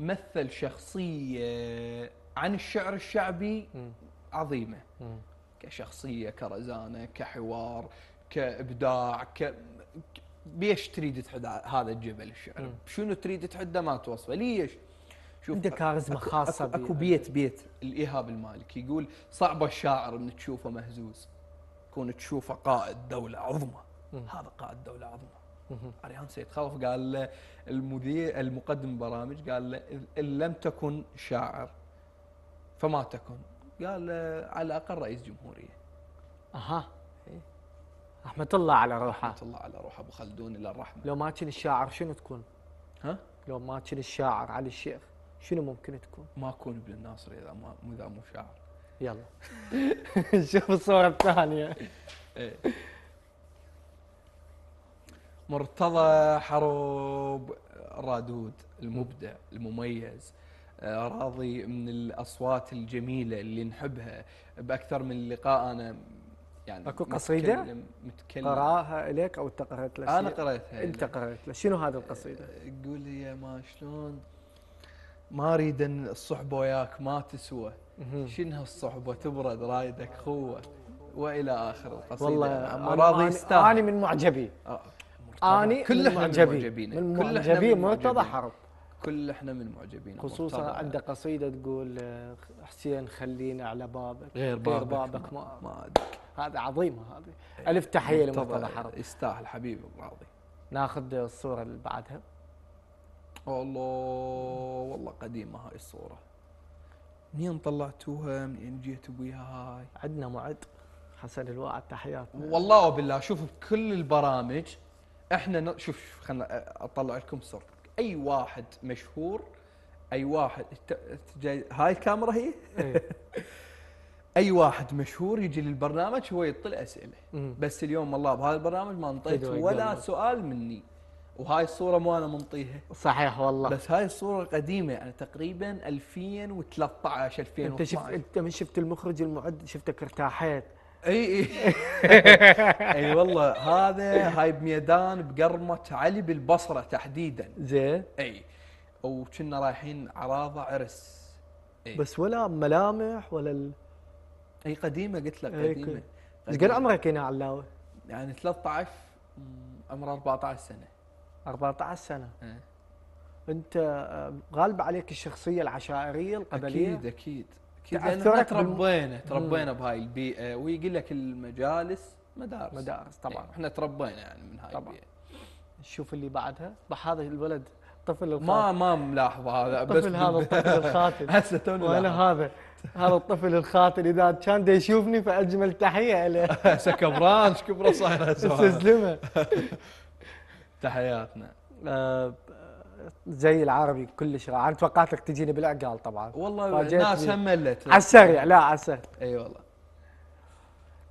Speaker 2: مثل شخصيه عن الشعر الشعبي عظيمه كشخصيه كرزانه كحوار كابداع ك ليش تريد تحد هذا الجبل الشعر؟ شنو تريد تحده ما توصفه؟ ليش؟ شوف عنده كاريزما خاصه أكو, أكو بيت بيت الايهاب المالكي يقول صعب الشاعر ان تشوفه مهزوز كون تشوفه قائد دوله عظمى هذا قائد دوله عظمى ريان سيد خلف قال له المذيع المقدم برامج قال له ان لم تكن شاعر فما تكن قال على الاقل رئيس جمهوريه
Speaker 1: اها إيه. رحمة الله على روحه رحمة الله على روحه ابو خلدون الى الرحمه لو ما كان الشاعر شنو تكون؟ ها؟ لو ما كان الشاعر علي الشيخ شنو ممكن تكون؟ ما اكون ابن الناصر اذا ما اذا مو شاعر يلا شوف الصورة الثانية إيه. مرتضى
Speaker 2: حروب الرادود المبدع المميز آه، راضي من الاصوات الجميله اللي نحبها باكثر من لقاء انا يعني اكو قصيده متكلم, متكلم قراها
Speaker 1: اليك او تقرأت لك انا قريتها انت
Speaker 2: قرأت لك شنو هذه القصيده؟ تقول آه، لي يا ما شلون ما اريد الصحبه وياك ما تسوى شنها الصحبه تبرد رايدك خوه والى اخر
Speaker 1: القصيده والله راضي انا من معجبي آه. اني كل احنا من معجبين من معجبين مرتضى حرب كل احنا من معجبين خصوصا عنده قصيده تقول آه، حسين خلينا على بابك غير بابك, غير بابك ما, ما هذا عظيمه هذه الف تحيه لمرتضى حرب يستاهل حبيبي الراضي ناخذ الصوره اللي
Speaker 2: بعدها الله والله قديمه هاي الصوره منين طلعتوها منين جيتوا بيها هاي عندنا معد حسن الواعد تحياتنا والله وبالله شوف بكل البرامج احنا شوف خلنا اطلع لكم صور اي واحد مشهور اي واحد جاي هاي الكاميرا هي إيه. اي واحد مشهور يجي للبرنامج هو يطلع اسئله بس اليوم والله بهذا البرنامج ما انطيت ولا سؤال مني وهاي الصوره مو انا منطيها صحيح والله بس هاي الصوره قديمه يعني تقريبا 2013 2012 انت شفت
Speaker 1: انت من شفت المخرج المعد شفتك ارتاحيت اي اي
Speaker 2: اي والله هذا هاي بميدان بقرمه علي بالبصره تحديدا زين اي وكنا رايحين عراضه عرس أي.
Speaker 1: بس ولا ملامح ولا ال... اي قديمه قلت لك قديمه ايش قد عمرك هنا علاوي؟ يعني 13 عمره 14 سنه 14 سنه أه. انت غالب عليك الشخصيه العشائريه القبليه اكيد اكيد كذا يعني احنا تربينا تربينا
Speaker 2: بهاي البيئه ويقول لك المجالس
Speaker 1: مدارس مدارس طبعا إيه، احنا تربينا يعني من هاي طبعا البيئه نشوف اللي بعدها صح طيب، هذا الولد طفل الخاتم ما ما ملاحظه هذا بس هذا الطفل الخاتم هسه توني وانا هذا هذا الطفل الخاتم اذا كان دا يشوفني فاجمل تحيه له هسه
Speaker 2: كبران ايش كبره صاير هسه
Speaker 1: تحياتنا آه، زي العربي كلش رائع انا توقعت لك تجيني بالعقال طبعا والله الناس هم ملت على السريع لا على السريع اي أيوة والله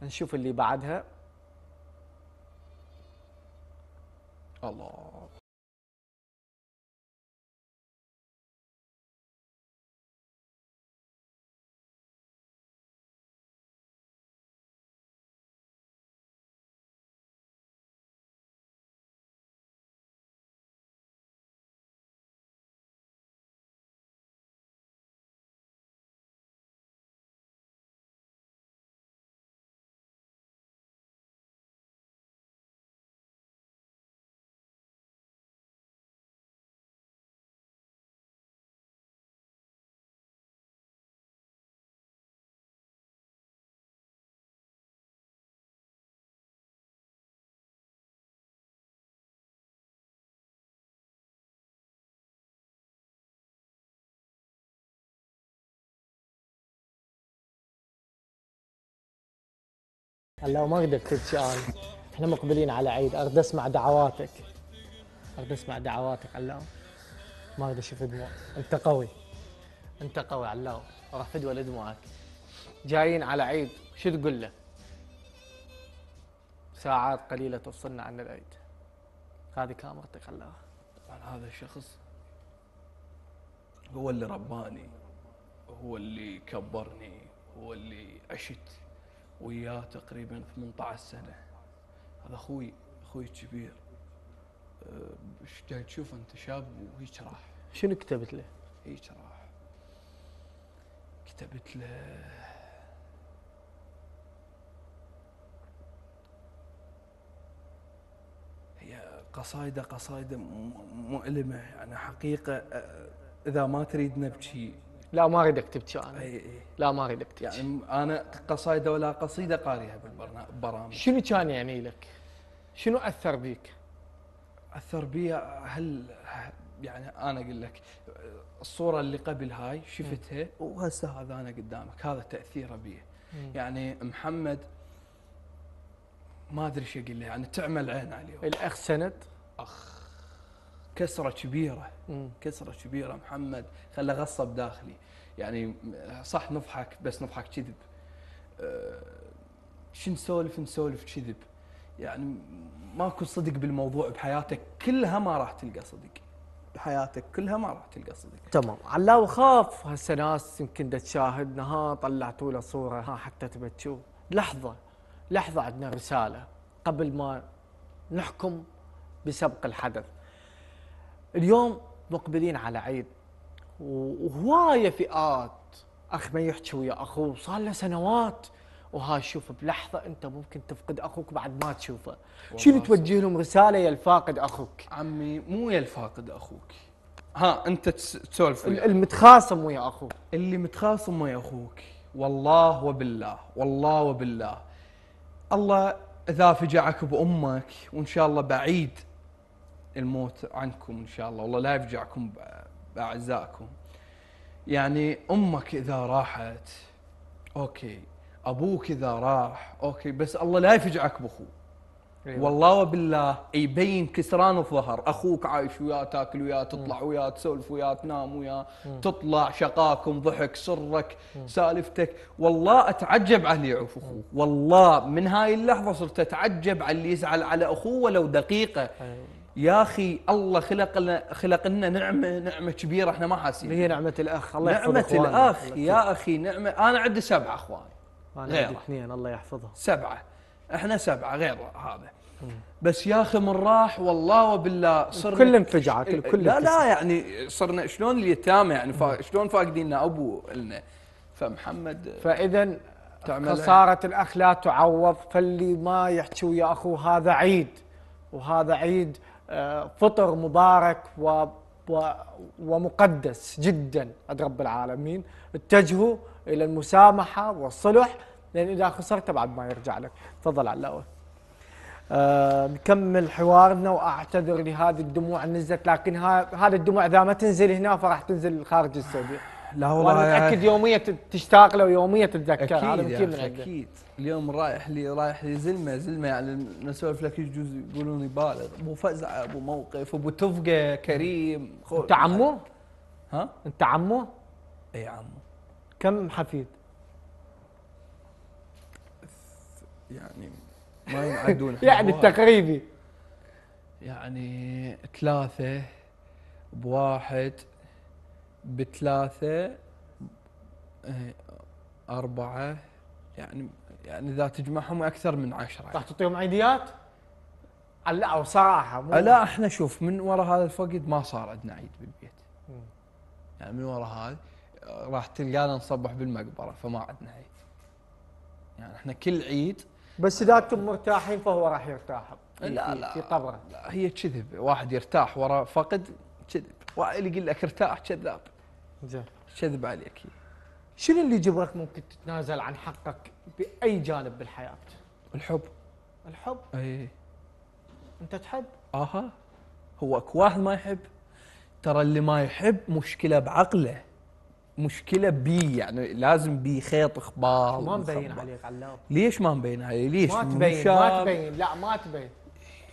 Speaker 1: نشوف اللي بعدها الله هلا ما بدك تبكي انا احنا مقبلين على عيد اريد اسمع دعواتك اريد اسمع دعواتك علاو ما ارد اشوف دموع انت قوي انت قوي علاو راح تدول دموعك جايين على عيد شو تقول له ساعات قليله تفصلنا عن العيد هذه كاميرتك علاو طبعا هذا الشخص
Speaker 2: هو اللي رباني هو اللي كبرني هو اللي عشت وياه تقريبا 18 سنه هذا اخوي اخوي كبير أه، ايش قاعد تشوف انت شاب وهيك راح
Speaker 1: شنو كتبت له؟
Speaker 2: هيك راح كتبت له هي قصايده قصايده مؤلمه يعني حقيقه أه، اذا ما تريد نبكي لا ما اريد اكتب انا اي اي لا ما اريد اكتب يعني انا قصايده ولا قصيده قاريها بالبرامج شنو كان يعني لك؟ شنو اثر بيك؟ اثر بي هل يعني انا اقول لك الصوره اللي قبل هاي شفتها وهسه هذا انا قدامك هذا تاثيره بي يعني محمد ما ادري ايش اقول له يعني تعمل عين عليه الاخ سند اخ كسره كبيره كسره كبيره محمد خلى غصة بداخلي يعني صح نضحك بس نضحك كذب أه، شو نسولف نسولف كذب يعني ماكو صدق بالموضوع بحياتك كلها ما راح تلقى
Speaker 1: صدق بحياتك كلها ما راح تلقى صدق تمام علا وخاف هسه ناس يمكن تشاهدنا ها طلعتوا له صوره ها حتى تشوف لحظه لحظه عندنا رساله قبل ما نحكم بسبق الحدث اليوم مقبلين على عيد وهوايه فئات اخ ما يحكي ويا اخوه صار له سنوات وهاي شوف بلحظه انت ممكن تفقد اخوك بعد ما تشوفه شنو توجه لهم رساله يا الفاقد اخوك عمي مو يا الفاقد اخوك ها انت تسولف المتخاصم ويا اخوك اللي
Speaker 2: متخاصم ويا اخوك والله وبالله والله وبالله الله اذا فجعك بامك وان شاء الله بعيد الموت عنكم إن شاء الله والله لا يفجعكم بأعزائكم يعني أمك إذا راحت أوكي أبوك إذا راح أوكي بس الله لا يفجعك بأخوه أيوة. والله وبالله يبين كسران ظهر اخوك عايش وياه تاكل وياه تطلع وياه تسولف وياه تنام وياه تطلع شقاكم ضحك سرك م. سالفتك والله اتعجب على اللي يعوف اخوه والله من هاي اللحظه صرت اتعجب على اللي يزعل على اخوه ولو دقيقه أيوة. يا اخي الله خلق لنا خلق لنا نعمه نعمه كبيره احنا ما حاسين هي نعمه الاخ الله يحفظ نعمه الاخ يا اخي نعمه انا عندي سبعه اخوان انا عندي
Speaker 1: اثنين الله يحفظهم
Speaker 2: سبعه احنا سبعه غير هذا بس يا اخي من راح والله وبالله صرنا كل انفجعت الكل لا لا يعني صرنا شلون اليتامى يعني فا شلون فاقدين ابو لنا
Speaker 1: فمحمد آه، فاذا إيه؟ خساره الاخ لا تعوض فاللي ما يحكي ويا اخوه هذا عيد وهذا عيد فطر مبارك و ومقدس جدا عند رب العالمين اتجهوا الى المسامحه والصلح لان اذا خسرت بعد ما يرجع لك تفضل علاوه أه نكمل حوارنا واعتذر لهذه الدموع اللي نزلت لكن هذه الدموع اذا ما تنزل هنا فراح تنزل خارج السعوديه لا والله وانا متاكد يوميا تشتاق له ويوميا تتذكر هذا كثير من اكيد اليوم رايح لي رايح لي زلمه
Speaker 2: زلمه يعني نسولف لك يجوز يقولون يبالغ ابو فزعه ابو موقف ابو تفقه كريم انت
Speaker 1: عمو؟ ها؟ انت عمو؟ اي عمو كم حفيد؟
Speaker 2: يعني ما ينعدون يعني التقريبي يعني ثلاثه بواحد بثلاثة آه، أربعة يعني يعني إذا تجمعهم أكثر من عشرة
Speaker 1: راح تعطيهم عيديات؟ لا صراحة مو لا احنا
Speaker 2: شوف من وراء هذا الفقد ما صار عندنا عيد بالبيت
Speaker 1: يعني من وراء هذا آه، راح تلقانا
Speaker 2: نصبح بالمقبرة فما عندنا عيد يعني احنا كل عيد بس اذا انتم
Speaker 1: مرتاحين فهو راح يرتاح لا لا
Speaker 2: في قبره لا هي كذب واحد يرتاح وراء فقد كذب يقول لك ارتاح كذاب زين كذب عليك شنو اللي جبرك ممكن
Speaker 1: تتنازل عن حقك باي جانب بالحياه؟ الحب الحب؟ اي انت تحب؟
Speaker 2: اها هو اكو واحد ما يحب ترى اللي ما يحب مشكله بعقله مشكله بي يعني لازم بي خيط اخبار ما مبين عليك علام ليش ما مبين علي؟ ليش؟ ما تبين ما تبين
Speaker 1: لا ما تبين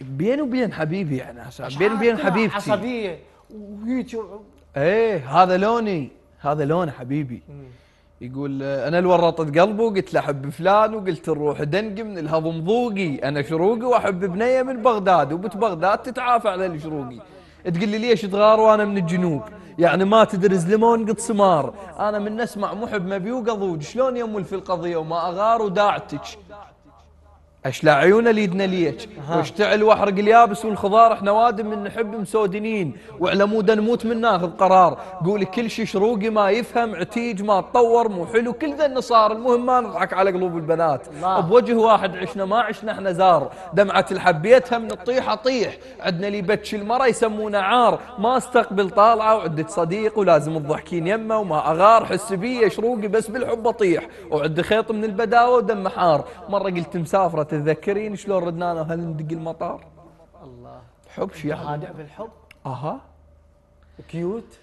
Speaker 2: بين وبين حبيبي يعني بين وبين حبيبتي عصبيه
Speaker 1: وهيك
Speaker 2: ايه هذا لوني هذا لونه حبيبي يقول انا اللي ورطت قلبه قلت له احب فلان وقلت الروح دنق من الهضم ذوقي انا شروقي واحب بنيه من بغداد وبت بغداد تتعافى على الشروقي تقول لي ليش تغار وانا من الجنوب يعني ما تدرز ليمون قد سمار انا من نسمع محب مبيوق اضوج شلون يمول في القضيه وما اغار وداعتك اشلع عيونه يدنا ليك واشتعل واحرق اليابس والخضار احنا وادم من نحب مسودنين وعلى مود نموت من ناخذ قرار قولي كل شي شروقي ما يفهم عتيج ما تطور مو حلو كل ذا النصار المهم ما نضحك على قلوب البنات بوجه واحد عشنا ما عشنا احنا زار دمعة الحبيتها من الطيحة طيح عندنا لي بتش المرة يسمونه عار ما استقبل طالعة وعدة صديق ولازم تضحكين يمه وما اغار حس بيه شروقي بس بالحب اطيح وعد خيط من البداوة ودم حار مرة قلت مسافرة تتذكرين شلون ردنا له وهل ندق المطار؟ الله حب شو يعني؟ بالحب؟ اها كيوت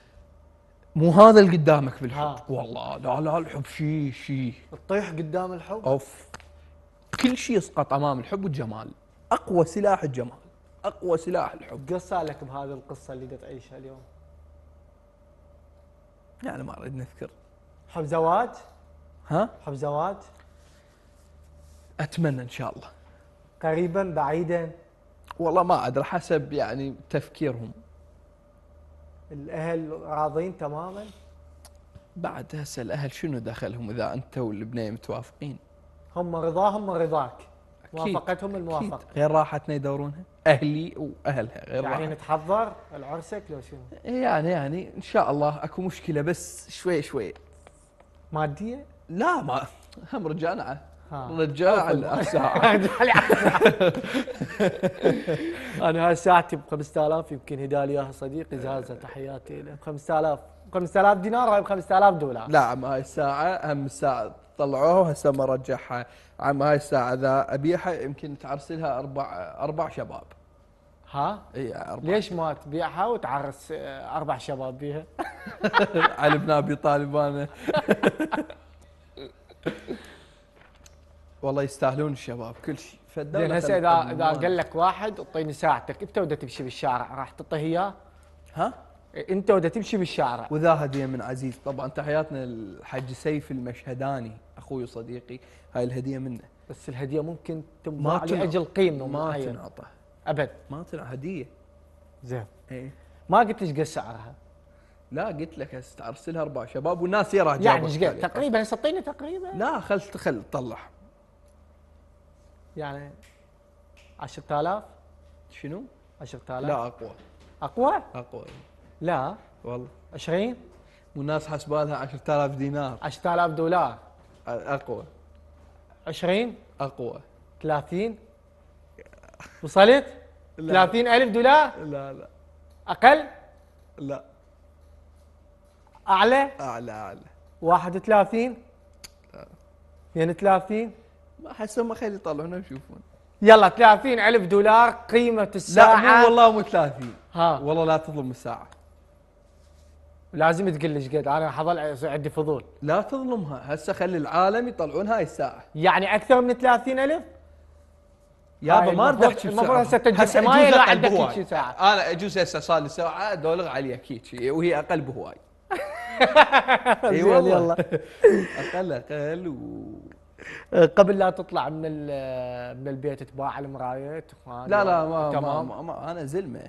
Speaker 2: مو هذا اللي قدامك بالحب ها. والله لا لا الحب شي شي تطيح قدام الحب اوف كل شيء يسقط امام الحب والجمال اقوى سلاح الجمال
Speaker 1: اقوى سلاح الحب لك بهذه القصه اللي تعيشها اليوم
Speaker 2: يعني ما اريد نذكر حب زواج ها حب زواج اتمنى ان شاء الله قريبا بعيدا والله ما ادري حسب يعني تفكيرهم
Speaker 1: الاهل راضين تماما
Speaker 2: بعد هسه الاهل شنو دخلهم اذا انت والبنيه متوافقين
Speaker 1: هم رضاهم رضاك موافقتهم الموافقه
Speaker 2: غير راحتنا يدورونها اهلي واهلها غير يعني راحت.
Speaker 1: نتحضر العرسك لو شنو
Speaker 2: يعني يعني ان شاء الله اكو مشكله بس شوي شوي
Speaker 1: ماديه لا ما هم رجعنا رجال الساعة انا هاي ساعتي ب 5000 يمكن هدا لي اياها صديقي زازه تحياتي له ب 5000 5000 دينار هاي ب 5000 دولار لا عم هاي
Speaker 2: الساعة هم الساعة طلعوها وهسه ما رجعها عم هاي الساعة اذا ابيعها يمكن
Speaker 1: تعرسلها اربع اربع شباب ها؟ اي اربع ليش ما تبيعها وتعرس آه، اربع شباب بيها؟ علي بن ابي
Speaker 2: طالب انا والله يستاهلون الشباب كل شيء فالدوله هسه اذا اذا قال لك
Speaker 1: واحد اعطيني ساعتك انت ودا تمشي بالشارع راح تعطيه اياه؟ ها؟ إيه، انت ودا تمشي بالشارع
Speaker 2: وذا هديه من عزيز طبعا تحياتنا للحاج سيف المشهداني اخوي وصديقي هاي الهديه منه بس الهديه ممكن تنباع لاجل قيمه ما تنعطى ابد ما تنعطى هديه زين ايه ما قلت ايش قد سعرها لا قلت لك هسه ارسلها اربع شباب والناس يراجعون يعني ايش
Speaker 1: تقريبا هسه تقريبا لا خل خل طلع يعني 10000 شنو 10000 لا اقوى اقوى اقوى لا والله 20 الناس حسبالها 10000 دينار 10000 دولار اقوى 20 اقوى 30 وصلت؟ لا 30000 دولار؟ لا لا اقل؟ لا اعلى؟ اعلى اعلى 31 لا 32
Speaker 2: ما حسب ما خلي يطلعونه ويشوفون
Speaker 1: يلا 30 ألف دولار قيمة الساعة لا مو والله مو 30 ها والله لا تظلم الساعة لازم تقول لي قد انا حظل عندي فضول لا تظلمها هسه خلي العالم يطلعون هاي الساعة يعني أكثر من 30 ألف؟
Speaker 2: يابا ما اريد احكي المفروض هسه تجيب حمايه لا عندك ساعه انا اجوز هسه صار لي ساعه دولغ عليك هيك وهي اقل بهواي
Speaker 1: اي والله اقل اقل و قبل لا تطلع من من البيت تباع المرايه لا لا ما تمام ما, ما انا زلمه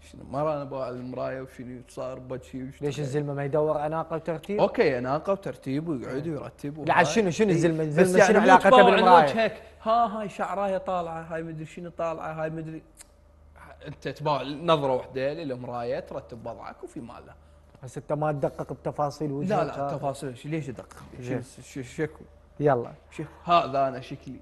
Speaker 1: شنو مره انا باع
Speaker 2: المرايه وشنو صار بكي ليش الزلمه ما يدور اناقه وترتيب؟ اوكي اناقه وترتيب ويقعد ويرتب لا شنو شنو إيه. الزلمه؟ الزلمه يعني شنو علاقتها بالمرايه؟ ها هاي شعرايه طالعه هاي مدري شنو طالعه هاي مدري انت تباع نظره واحده للمرايه ترتب وضعك وفي ماله
Speaker 1: بس انت ما تدقق بتفاصيل وجهك لا لا تفاصيل ليش ادقق؟ شكو يلا شوف هذا انا شكلي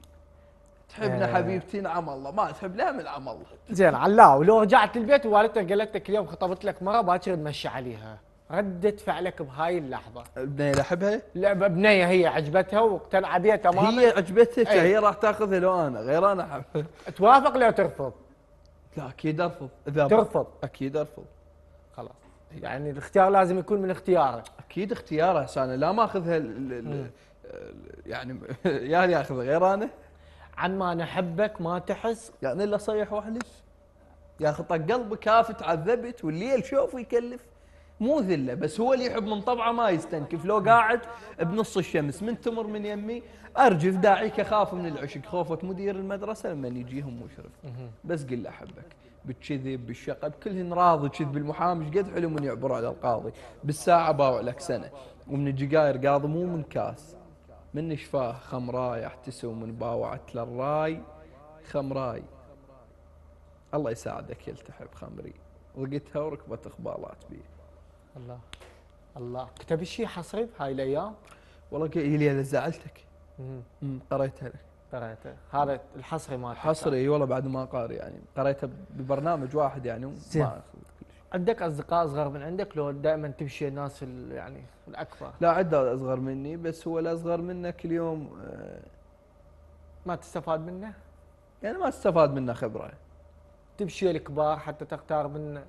Speaker 1: تحبنا إيه. حبيبتي
Speaker 2: نعم الله ما تحب لا من عم الله
Speaker 1: زين علا ولو رجعت البيت ووالدتك قالت لك اليوم خطبت لك مره باكر تمشي عليها ردة فعلك بهاي اللحظة البنية لحبها؟ لعبة بنية هي عجبتها واقتنع بها تماما هي عجبتها ايه؟ هي راح تاخذها لو انا غير انا
Speaker 2: احبها توافق لو ترفض؟ لا اكيد ارفض اذا ترفض اكيد ارفض خلاص يعني الاختيار لازم يكون من اختيارك اكيد اختياره انا لا ماخذها ما يعني يا ياخذ غير انا عن ما انا احبك ما تحس يعني الا صيح واحلف ياخذ طق قلبك كافي تعذبت والليل شوف يكلف مو ذله بس هو اللي يحب من طبعه ما يستنكف لو قاعد بنص الشمس من تمر من يمي ارجف داعيك اخاف من العشق خوفك مدير المدرسه لما يجيهم مشرف بس قل له احبك بالكذب بالشقة كلهن راضي كذب المحامي قد حلو من يعبر على القاضي بالساعه باوع لك سنه ومن الجقاير قاضي مو من كاس من شفاه خمراي احتسوا من باوعت للراي خمراي الله يساعدك يلتحب خمري رقتها وركبت اخبالات بي
Speaker 1: الله الله كتب شيء حصري هاي الايام والله قايل انا زعلتك امم قريتها لك قريته هذا الحصري ما
Speaker 2: حصري اي والله بعد ما قاري يعني قريته ببرنامج واحد يعني زين
Speaker 1: عندك اصدقاء اصغر من عندك لو دائما تمشي الناس يعني الاكبر
Speaker 2: لا عدة اصغر مني بس هو الاصغر منك اليوم آه،
Speaker 1: ما تستفاد منه؟
Speaker 2: يعني ما تستفاد منه خبره
Speaker 1: تمشي الكبار حتى تختار من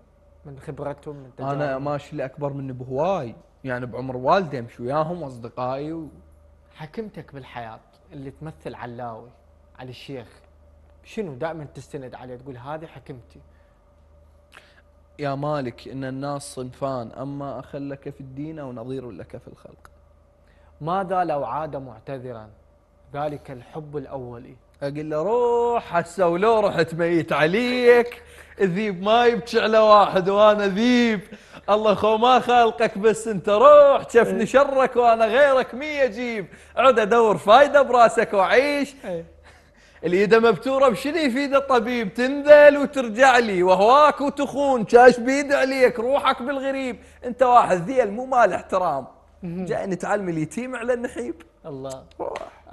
Speaker 1: من خبرتهم من انا
Speaker 2: ماشي اللي اكبر مني بهواي يعني بعمر والدي امشي وياهم واصدقائي
Speaker 1: و... حكمتك بالحياه اللي تمثل علاوي على الشيخ شنو دائما تستند عليه تقول هذه حكمتي
Speaker 2: يا مالك إن الناس صنفان أما أخ لك في الدين أو نظير لك في الخلق
Speaker 1: ماذا لو عاد معتذرا ذلك الحب الأولي أقول له روح
Speaker 2: هسه ولو رحت ميت عليك الذيب ما يبكي على واحد وأنا ذيب الله خو ما خالقك بس انت روح شفني إيه. شرك وانا غيرك مية جيب عد ادور فايدة براسك وعيش إيه. اليد مبتورة بشنو يفيد الطبيب تنذل وترجع لي وهواك وتخون شاش بيد عليك روحك بالغريب انت واحد ذيل مو مال احترام جاي نتعلم اليتيم على النحيب الله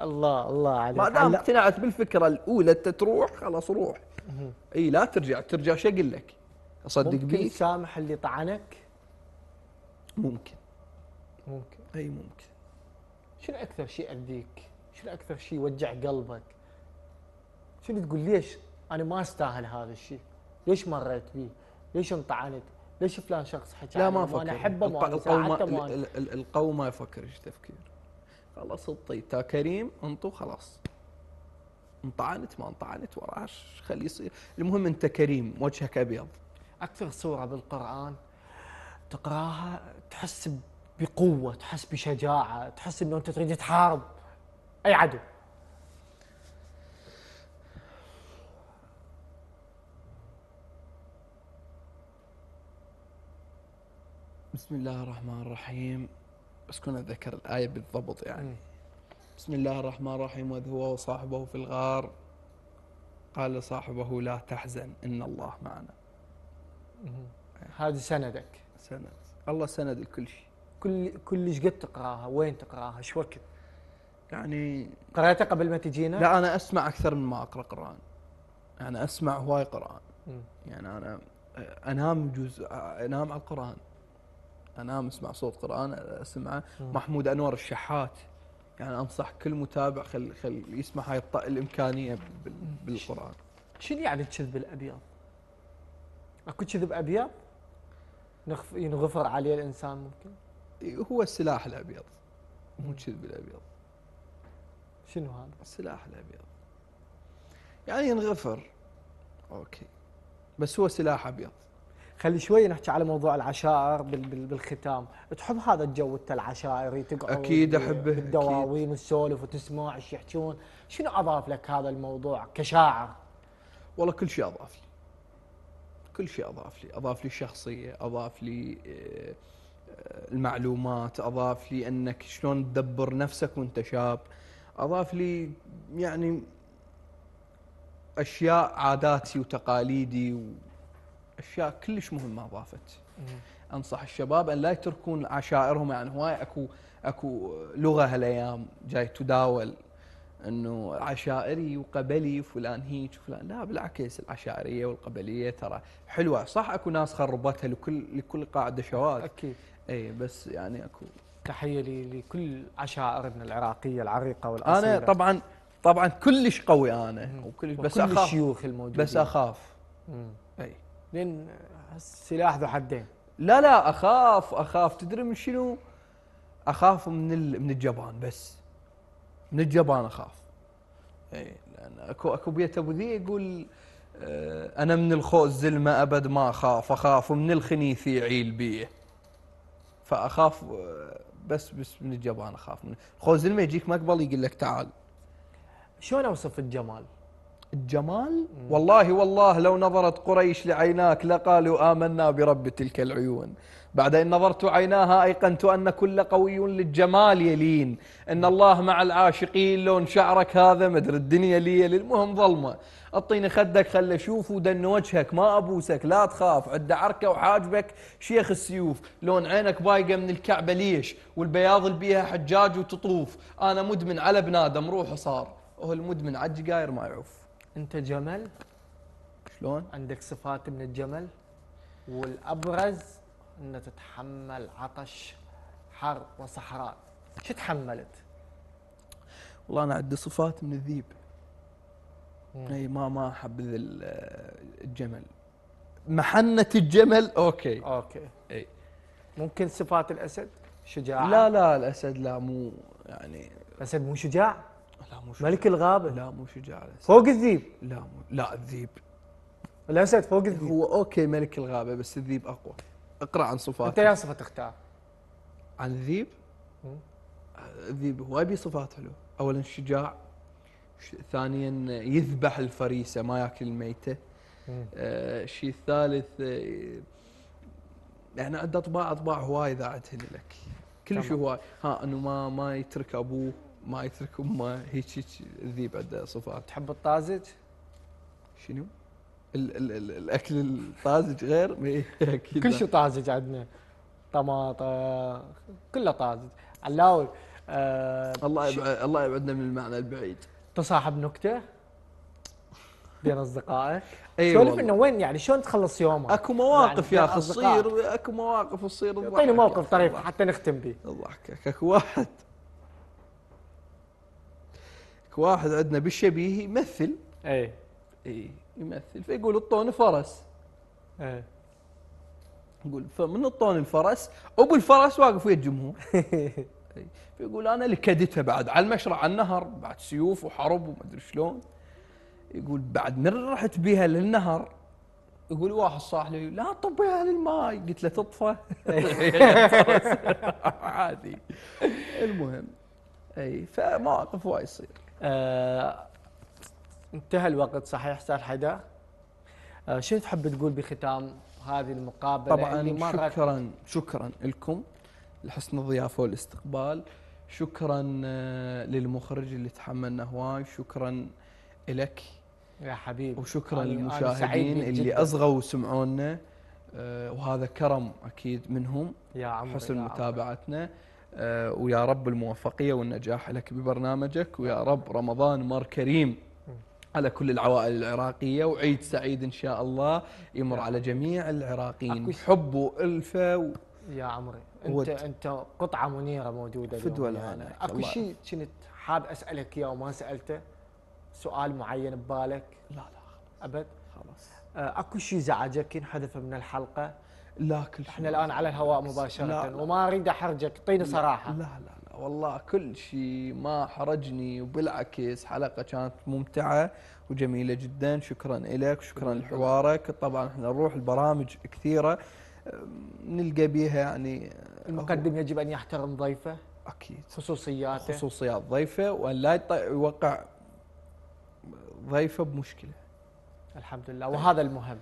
Speaker 2: الله الله عليك ما دام اقتنعت بالفكرة الأولى أنت تروح خلاص روح اي لا ترجع ترجع شو أقول لك أصدق بيك ممكن سامح اللي
Speaker 1: طعنك ممكن ممكن اي ممكن شنو أكثر شيء أذيك شنو أكثر شيء وجع قلبك شنو تقول ليش انا ما استاهل هذا الشيء ليش مريت بيه ليش انطعنت ليش فلان شخص حكى لا ما فكر انا احبه ما القوم
Speaker 2: القوم ما يفكر ايش تفكير خلاص انطي تا كريم انطو خلاص انطعنت ما انطعنت وراش خليه يصير المهم انت كريم وجهك ابيض
Speaker 1: اكثر سوره بالقران تقراها تحس بقوه تحس بشجاعه تحس انه انت تريد تحارب اي عدو
Speaker 2: بسم الله الرحمن الرحيم بس كنا ذكر الآية بالضبط يعني بسم الله الرحمن الرحيم وإذ هو وصاحبه في الغار قال لصاحبه لا تحزن إن الله معنا هذا سندك سند الله سند لكل شيء كل كل ايش قد تقراها وين تقراها ايش وقت يعني قرأتها قبل ما تجينا لا أنا أسمع أكثر من ما أقرأ قرآن أنا أسمع هواي قرآن يعني أنا أنام جزء أنام على القرآن انام اسمع صوت قران اسمعه محمود انور الشحات يعني انصح كل متابع خل خل يسمع هاي الامكانيه بالقران
Speaker 1: شنو يعني الكذب الابيض؟ اكو كذب ابيض؟ ينغفر عليه الانسان ممكن؟ هو السلاح الابيض
Speaker 2: مو الكذب الابيض شنو هذا؟ السلاح الابيض يعني
Speaker 1: ينغفر اوكي بس هو سلاح ابيض خلي شوي نحكي على موضوع العشائر بالختام تحب هذا الجو انت العشائري تقعد اكيد احبه الدواوين والسولف وتسمع ايش يحكون شنو اضاف لك هذا الموضوع كشاعر والله كل شيء اضاف لي كل شيء اضاف لي اضاف لي الشخصيه
Speaker 2: اضاف لي آه، المعلومات اضاف لي انك شلون تدبر نفسك وانت شاب اضاف لي يعني اشياء عاداتي وتقاليدي و اشياء كلش مهمه اضافت انصح الشباب ان لا يتركون عشائرهم يعني هواي اكو اكو لغه هالايام جاي تداول انه عشائري وقبلي وفلان هيك وفلان لا بالعكس العشائريه والقبليه ترى حلوه صح اكو ناس خربتها لكل لكل قاعده شواذ اكيد اي بس يعني اكو تحيه لكل عشائرنا العراقيه العريقه والاصيله انا طبعا طبعا كلش قوي انا وكلش بس اخاف الشيوخ الموجودين بس اخاف
Speaker 1: مم. لان السلاح ذو حدين
Speaker 2: لا لا اخاف اخاف تدري من شنو؟ اخاف من ال... من الجبان بس من الجبان اخاف اي لان اكو اكو بيت ابو ذي يقول آه، انا من الخوز زلمه ابد ما اخاف اخاف من الخنيث يعيل بيه فاخاف آه، بس بس من الجبان اخاف من خوز زلمه يجيك مقبل يقول لك تعال شلون اوصف الجمال؟ الجمال والله والله لو نظرت قريش لعيناك لقالوا آمنا برب تلك العيون بعد إن نظرت عيناها أيقنت أن كل قوي للجمال يلين إن الله مع العاشقين لون شعرك هذا مدر الدنيا لي المهم ظلمة اطيني خدك خل اشوف ودن وجهك ما ابوسك لا تخاف عد عركه وحاجبك شيخ السيوف لون عينك بايقه من الكعبه ليش والبياض اللي بيها حجاج وتطوف انا مدمن على بنادم روحه صار وهو المدمن عج قاير ما يعوف انت جمل
Speaker 1: شلون؟ عندك صفات من الجمل والابرز ان تتحمل عطش حر وصحراء شو تحملت؟
Speaker 2: والله انا عندي صفات من الذيب اي ما ما احب الجمل محنة الجمل اوكي اوكي
Speaker 1: اي ممكن صفات الاسد شجاعة لا
Speaker 2: لا الاسد لا مو
Speaker 1: يعني الاسد مو شجاع لا مو شجاع ملك الغابة لا مو شجاع الأسد
Speaker 2: فوق الذيب لا مو لا الذيب الأسد فوق الذيب هو أوكي ملك الغابة بس الذيب أقوى اقرأ عن صفاته أنت يا صفة تختار عن الذيب الذيب هو أبي صفات حلوة أولا شجاع ثانيا يذبح الفريسة ما ياكل الميتة الشيء آه الثالث آه يعني عنده أطباع أطباع هواي إذا لك كل شيء هواي ها انه ما ما يترك ابوه ما يترك امه هيك هيك الذيب عنده صفات تحب الطازج؟ شنو؟ الـ الـ الـ الاكل الطازج غير اكيد كل شيء طازج
Speaker 1: عندنا طماطم كله طازج علاوي آه الله يبعد
Speaker 2: الله يبعدنا من المعنى البعيد
Speaker 1: تصاحب نكته بين اصدقائك أيوة سولف انه وين يعني شلون تخلص يومك اكو مواقف يعني يا اخي تصير
Speaker 2: اكو مواقف تصير اعطيني موقف
Speaker 1: طريف حتى نختم به الله يحكيك اكو واحد
Speaker 2: واحد عندنا بالشبيه يمثل
Speaker 1: اي اي
Speaker 2: يمثل فيقول الطون فرس اي يقول فمن الطون الفرس ابو الفرس واقف ويا الجمهور فيقول انا لكدتها بعد على المشرع على النهر بعد سيوف وحرب وما ادري شلون يقول بعد من رحت بها للنهر يقول واحد صاح لي لا طبيها للماي قلت له
Speaker 1: تطفى عادي المهم اي فمواقف وايد تصير آه انتهى الوقت صحيح استاذ حدا آه شو تحب تقول بختام هذه المقابله طبعا اللي شكرا
Speaker 2: شكرا لكم لحسن الضيافه والاستقبال شكرا آه، للمخرج اللي تحملنا هواي شكرا لك يا حبيبي وشكرا للمشاهدين اللي اصغوا وسمعونا آه، وهذا كرم اكيد منهم يا عمري حسن يا متابعتنا عمري. آه، ويا رب الموفقية والنجاح لك ببرنامجك ويا رب رمضان مر كريم على كل العوائل العراقية وعيد سعيد إن شاء الله يمر على جميع العراقيين حب وألفة
Speaker 1: و... يا عمري أنت أنت قطعة منيرة موجودة فدوى يعني الآن أكو شيء كنت حاب أسألك إياه وما سألته سؤال معين ببالك لا لا أبد خلاص آه، اكو شيء زعجك ينحذف من الحلقه لا كل شيء احنا الان على الهواء مباشره لا لا وما اريد احرجك اعطيني صراحه لا لا
Speaker 2: لا والله كل شيء ما حرجني وبالعكس حلقه كانت ممتعه وجميله جدا شكرا لك شكرا لحوارك طبعا احنا نروح البرامج كثيره نلقى بيها يعني أه،
Speaker 1: المقدم يجب ان يحترم ضيفه اكيد خصوصياته خصوصيات ضيفه وان لا يوقع ضيفه بمشكله الحمد لله وهذا المهم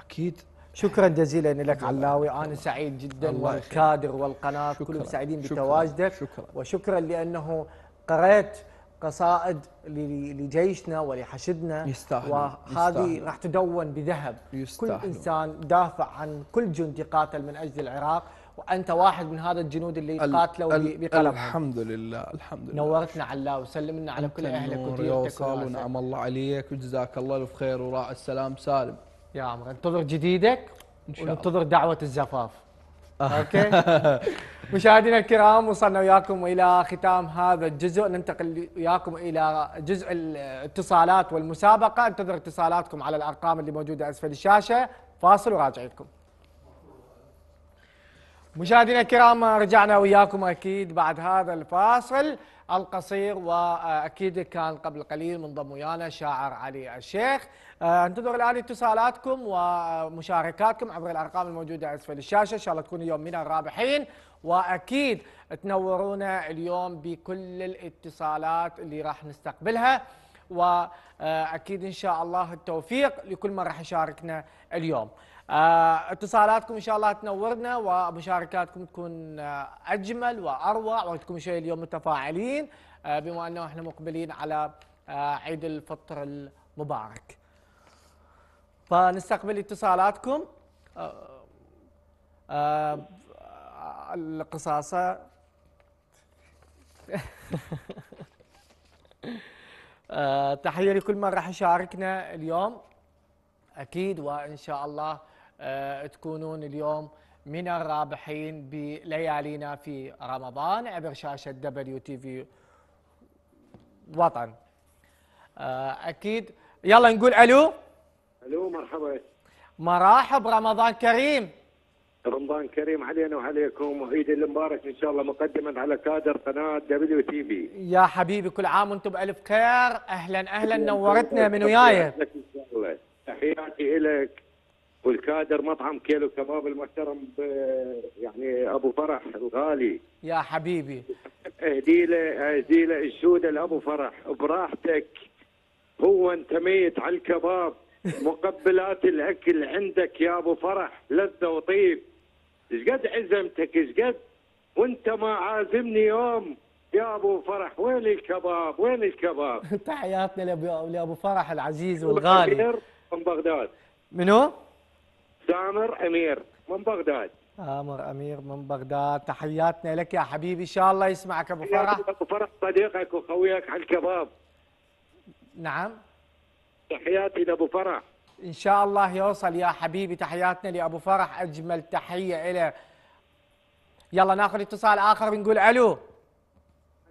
Speaker 1: اكيد شكرا جزيلا لك علاوي انا سعيد جدا والكادر والقناه كلهم سعيدين بتواجدك شكرا وشكرا لانه قرأت قصائد لجيشنا ولحشدنا يستاهل وهذه راح تدون بذهب يستاهل. كل انسان دافع عن كل جندي قاتل من اجل العراق وانت واحد من هذا الجنود اللي قاتلوا ال بقلم الحمد
Speaker 2: لله الحمد لله
Speaker 1: نورتنا على الله وسلمنا على كل اهلك وديرتك ونعم
Speaker 2: الله عليك وجزاك الله الف
Speaker 1: خير وراء السلام سالم يا عمر انتظر جديدك ان شاء الله وننتظر دعوه الزفاف اوكي مشاهدينا الكرام وصلنا وياكم الى ختام هذا الجزء ننتقل وياكم الى جزء الاتصالات والمسابقه انتظر اتصالاتكم على الارقام اللي موجوده اسفل الشاشه فاصل وراجع لكم مشاهدينا الكرام رجعنا وياكم اكيد بعد هذا الفاصل القصير واكيد كان قبل قليل منضم ويانا شاعر علي الشيخ آه، انتظر الان اتصالاتكم ومشاركاتكم عبر الارقام الموجوده اسفل الشاشه ان شاء الله تكونوا يوم من الرابحين واكيد تنورونا اليوم بكل الاتصالات اللي راح نستقبلها واكيد ان شاء الله التوفيق لكل من راح يشاركنا اليوم. آه، اتصالاتكم ان شاء الله تنورنا ومشاركاتكم تكون اجمل واروع وتكون شوي اليوم متفاعلين آه، بما انه احنا مقبلين على عيد الفطر المبارك. فنستقبل اتصالاتكم آه، آه، القصاصة آه، تحية لكل من راح يشاركنا اليوم أكيد وإن شاء الله تكونون اليوم من الرابحين بليالينا في رمضان عبر شاشة دبليو تي في وطن أكيد يلا نقول ألو الو مرحبا مراحب رمضان كريم رمضان كريم علينا وعليكم وعيد المبارك ان شاء الله مقدما على كادر قناه دبليو تي في يا حبيبي كل عام وانتم بالف خير اهلا اهلا نورتنا من وياي تحياتي لك والكادر مطعم كيلو كباب المحترم يعني ابو فرح الغالي يا حبيبي اهدي له اهدي له الجوده لابو فرح براحتك هو انت ميت على الكباب مقبلات الاكل عندك يا ابو فرح لذه وطيب ايش قد عزمتك ايش قد وانت ما عازمني يوم يا ابو فرح وين الكباب وين الكباب تحياتنا لابو فرح العزيز والغالي امير من بغداد منو سامر امير من بغداد سامر امير من بغداد تحياتنا لك يا حبيبي ان شاء الله يسمعك ابو فرح ابو فرح صديقك وخويك على الكباب نعم تحياتي لابو فرح ان شاء الله يوصل يا حبيبي تحياتنا لابو فرح اجمل تحيه له يلا ناخذ اتصال اخر بنقول الو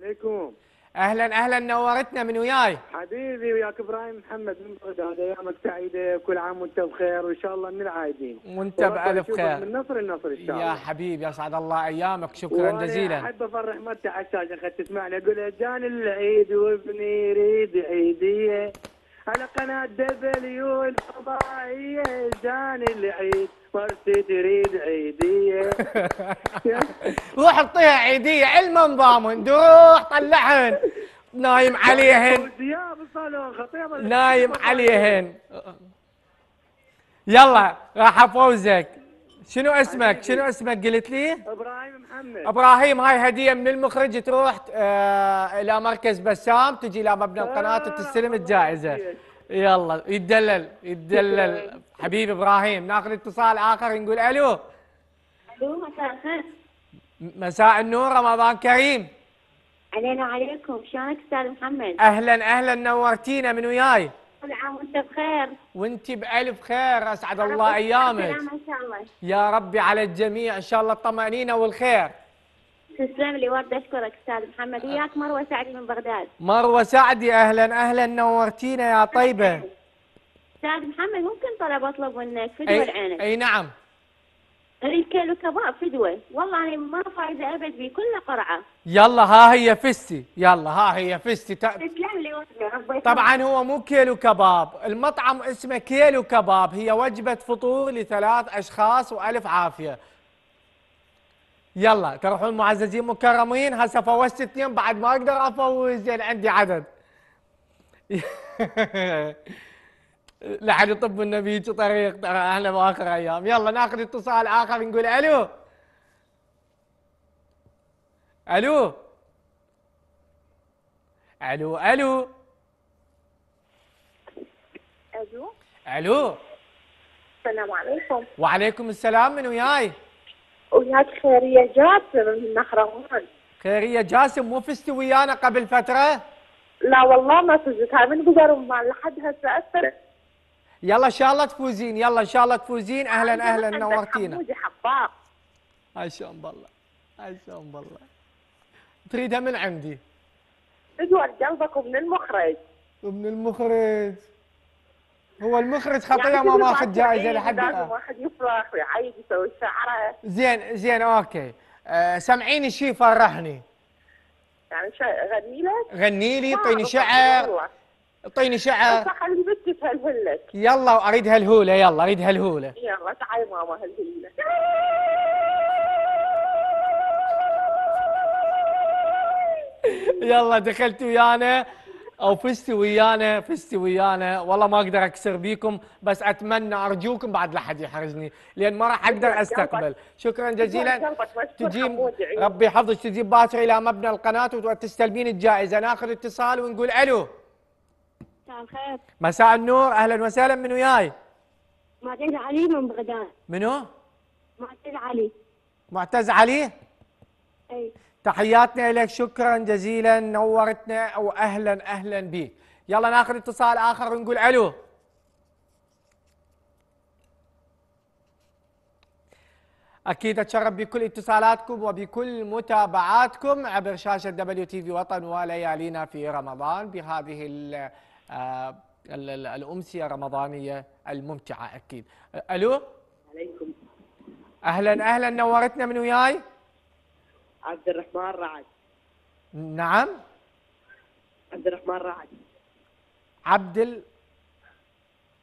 Speaker 1: عليكم اهلا اهلا نورتنا من وياي حبيبي وياك ابراهيم محمد من بغداد ايامك سعيده كل عام وانت بخير وان شاء الله من العايدين وانت بالف خير من نصر النصر ان شاء الله يا حبيبي اسعد الله ايامك شكرا جزيلا احب افرح مرتي عشان اخذت تسمعني اقول جان العيد وابني يريد عيديه على قناة دبليو الفضائية جاني العيد مرتي تريد عيدية روح اعطيها عيدية علما ضامن دوح طلعهن نايم عليهن نايم عليهن يلا راح افوزك شنو اسمك؟ شنو اسمك قلت لي؟ ابراهيم محمد ابراهيم هاي هديه من المخرج تروح آه، الى مركز بسام تجي الى مبنى القناه وتستلم الجائزه يلا يتدلل يتدلل حبيب ابراهيم ناخذ اتصال اخر نقول الو الو مساء الخير مساء النور رمضان كريم علينا وعليكم شلونك استاذ محمد؟ اهلا اهلا نورتينا من وياي؟ كل عام وانت بخير وانت بألف خير أسعد الله أيامك إن شاء الله يا ربي على الجميع إن شاء الله الطمأنينة والخير
Speaker 2: تسلم لي ورد أشكرك أستاذ محمد وياك مروة
Speaker 1: سعدي من بغداد مروة سعدي أهلا أهلا نورتينا يا طيبة أستاذ محمد ممكن طلب أطلب منك فدوة أي أي نعم الكيلو كباب فدوة والله أنا ما فايزة أبد بكل قرعة يلا ها هي فستي يلا ها هي فستي تسلم طبعا هو مو كيلو كباب المطعم اسمه كيلو كباب هي وجبة فطور لثلاث أشخاص وألف عافية يلا تروحون معززين مكرمين هسه فوزت اثنين بعد ما اقدر افوز يعني عندي عدد لحد يطب النبي طريق ترى احنا باخر ايام يلا ناخذ اتصال اخر نقول الو الو الو الو الو الو السلام عليكم وعليكم السلام من وياي؟ وياك خيرية جاسم من نخروان خيرية جاسم مو فزتي ويانا قبل فترة؟
Speaker 2: لا والله
Speaker 1: ما فزت هاي من قدر ما لحد هسه اثر يلا ان شاء الله تفوزين يلا ان شاء الله تفوزين اهلا اهلا نورتينا حمودي حباق هاي شلون بالله هاي بالله تريدها من عندي تدور قلبك ومن المخرج ومن المخرج هو المخرج خطيه يعني ما ماخذ جائزه لحد الان واحد يفرح ويعيد يسوي شعره زين زين اوكي أه سمعيني شي فرحني يعني غني لك غني لي اعطيني طيب، شعر اعطيني شعر صح اللي بدك تهلهلك. يلا اريد هالهوله يلا اريد هالهوله يلا تعي ماما هالهوله يلا دخلت ويانا او فزتي ويانا فزتي ويانا والله ما اقدر اكسر بيكم بس اتمنى ارجوكم بعد لا حد يحرجني لان ما راح اقدر استقبل شكرا جزيلا تجيب ربي يحفظك تجيب باكر الى مبنى القناه وتستلمين الجائزه ناخذ اتصال ونقول الو مساء الخير مساء النور اهلا وسهلا من وياي معتز علي من بغداد منو معتز علي معتز علي اي تحياتنا لك شكرا جزيلا نورتنا واهلا اهلا اهلا بك يلا ناخذ اتصال اخر ونقول الو اكيد اتشرف بكل اتصالاتكم وبكل متابعاتكم عبر شاشه دبليو تي في وطن وليالينا في رمضان بهذه آه، الامسيه الرمضانيه الممتعه اكيد الو عليكم اهلا اهلا نورتنا من وياي
Speaker 2: عبد الرحمن رعد نعم عبد الرحمن رعد
Speaker 1: عبد ال...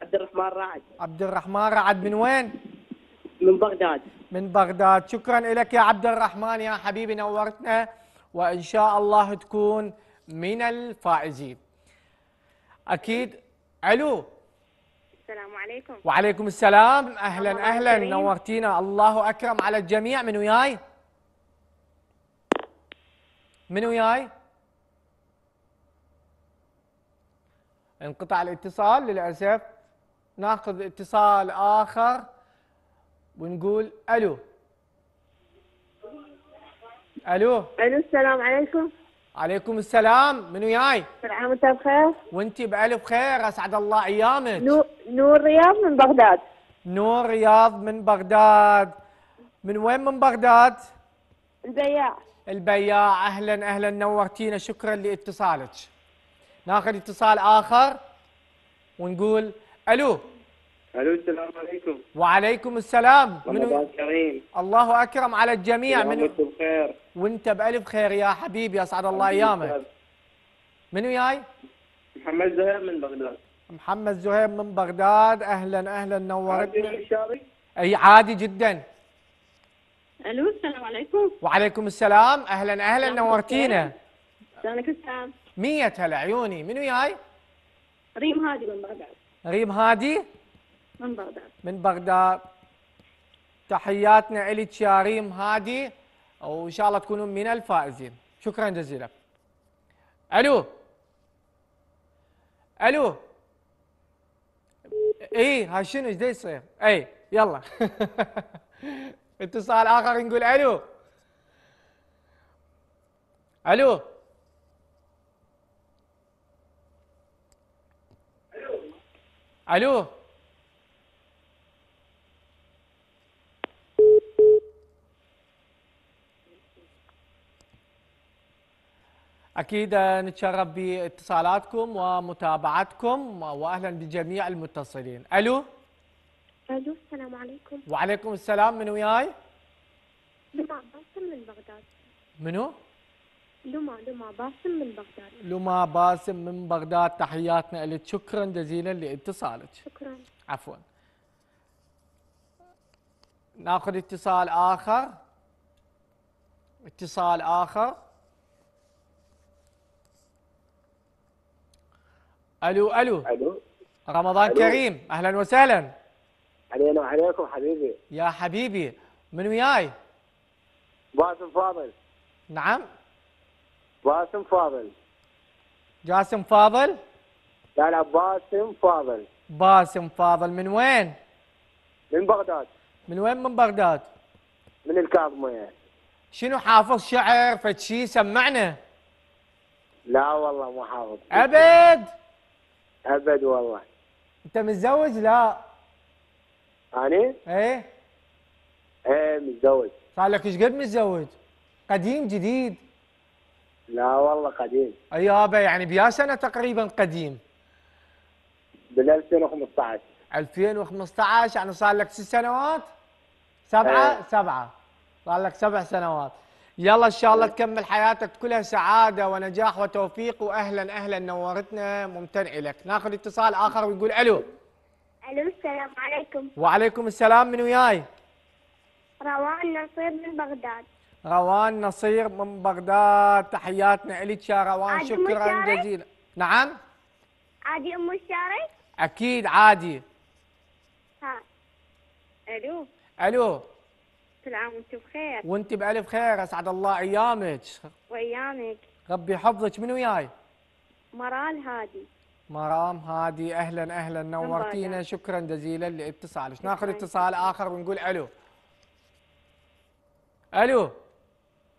Speaker 1: عبد الرحمن رعد عبد الرحمن رعد من وين؟ من بغداد من بغداد شكرا لك يا عبد الرحمن يا حبيبي نورتنا وإن شاء الله تكون من الفائزين أكيد ألو السلام عليكم وعليكم السلام أهلا أهلا نورتينا الله أكرم على الجميع من وياي؟ من وياي؟ انقطع الاتصال للأسف ناخذ اتصال آخر ونقول ألو ألو ألو السلام عليكم عليكم السلام من وياي؟ كل عام وانت بخير وانت بألف خير أسعد الله أيامك نور, نور رياض من بغداد نور رياض من بغداد من وين من بغداد؟ البياع البياع اهلا اهلا نورتينا شكرا لاتصالك ناخذ اتصال اخر ونقول الو الو السلام عليكم وعليكم السلام رمضان كريم الله اكرم على الجميع من بخير وانت بالف خير يا حبيبي اسعد الله ايامك من وياي؟ محمد زهير من بغداد محمد زهير من بغداد اهلا اهلا نورتنا اي عادي جدا الو السلام عليكم وعليكم السلام اهلا اهلا نعم، نورتينا سلامك السلام مية هلا عيوني من وياي؟ ريم هادي من بغداد ريم هادي من بغداد من بغداد تحياتنا لك يا ريم هادي وان شاء الله تكونون من الفائزين شكرا جزيلا الو الو إيه، اي ها شنو ايش يصير؟ اي يلا اتصال اخر نقول الو الو الو اكيد نتشرف باتصالاتكم ومتابعتكم واهلا بجميع المتصلين الو الو السلام عليكم وعليكم السلام من وياي؟
Speaker 2: لما باسم من بغداد منو؟ لما لما باسم من
Speaker 1: بغداد لما باسم من بغداد تحياتنا لك شكرا جزيلا لاتصالك شكرا عفوا ناخذ اتصال اخر اتصال اخر الو الو الو رمضان ألو. كريم اهلا وسهلا علينا وعليكم حبيبي يا حبيبي من وياي؟ باسم فاضل نعم باسم فاضل جاسم فاضل؟ لا لا باسم فاضل باسم فاضل من وين؟ من بغداد من وين من بغداد؟ من الكاظمية شنو حافظ شعر فد شيء سمعنا؟ لا والله مو حافظ ابد ابد والله انت متزوج؟ لا يعني ايه ايه متزوج صار لك ايش قد متزوج؟ قديم جديد؟ لا والله قديم اي يابا يعني بيا سنه تقريبا قديم؟ بال 2015 2015 يعني صار لك ست سنوات؟ سبعه؟ ايه. سبعه صار لك سبع سنوات يلا ان شاء الله إيه. تكمل حياتك كلها سعاده ونجاح وتوفيق واهلا اهلا نورتنا ممتن لك ناخذ اتصال اخر ويقول الو الو السلام عليكم وعليكم السلام من وياي؟ روان نصير من بغداد روان نصير من بغداد تحياتنا لك يا روان شكرا جزيلا نعم عادي ام الشارع اكيد عادي ها الو الو كل عام وانت بخير وانت بالف خير اسعد الله ايامك وايامك ربي يحفظك من وياي مرال هادي مرام هادي اهلا اهلا نورتينا شكرا جزيلا لاتصالك ناخذ اتصال اخر ونقول الو الو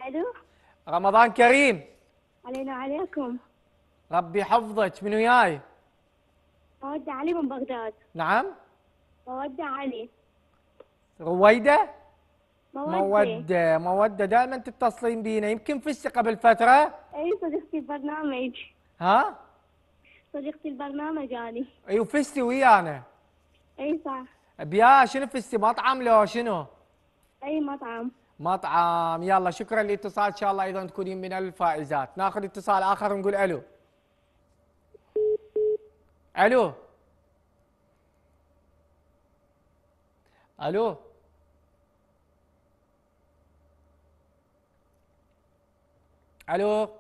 Speaker 1: الو رمضان كريم علينا عليكم ربي يحفظك من وياي مودة علي من بغداد نعم
Speaker 2: مودة علي
Speaker 1: رويدة
Speaker 2: مودة مودة,
Speaker 1: مودة دائما تتصلين بينا يمكن فزتي قبل فترة اي صدقتي برنامج ها صديقتي البرنامج يعني ايوه فزتي ويانا اي صح بيا شنو فزتي مطعم لو شنو؟ اي مطعم مطعم يلا شكرا للاتصال ان شاء الله ايضا تكونين من الفائزات ناخذ اتصال اخر ونقول الو الو الو الو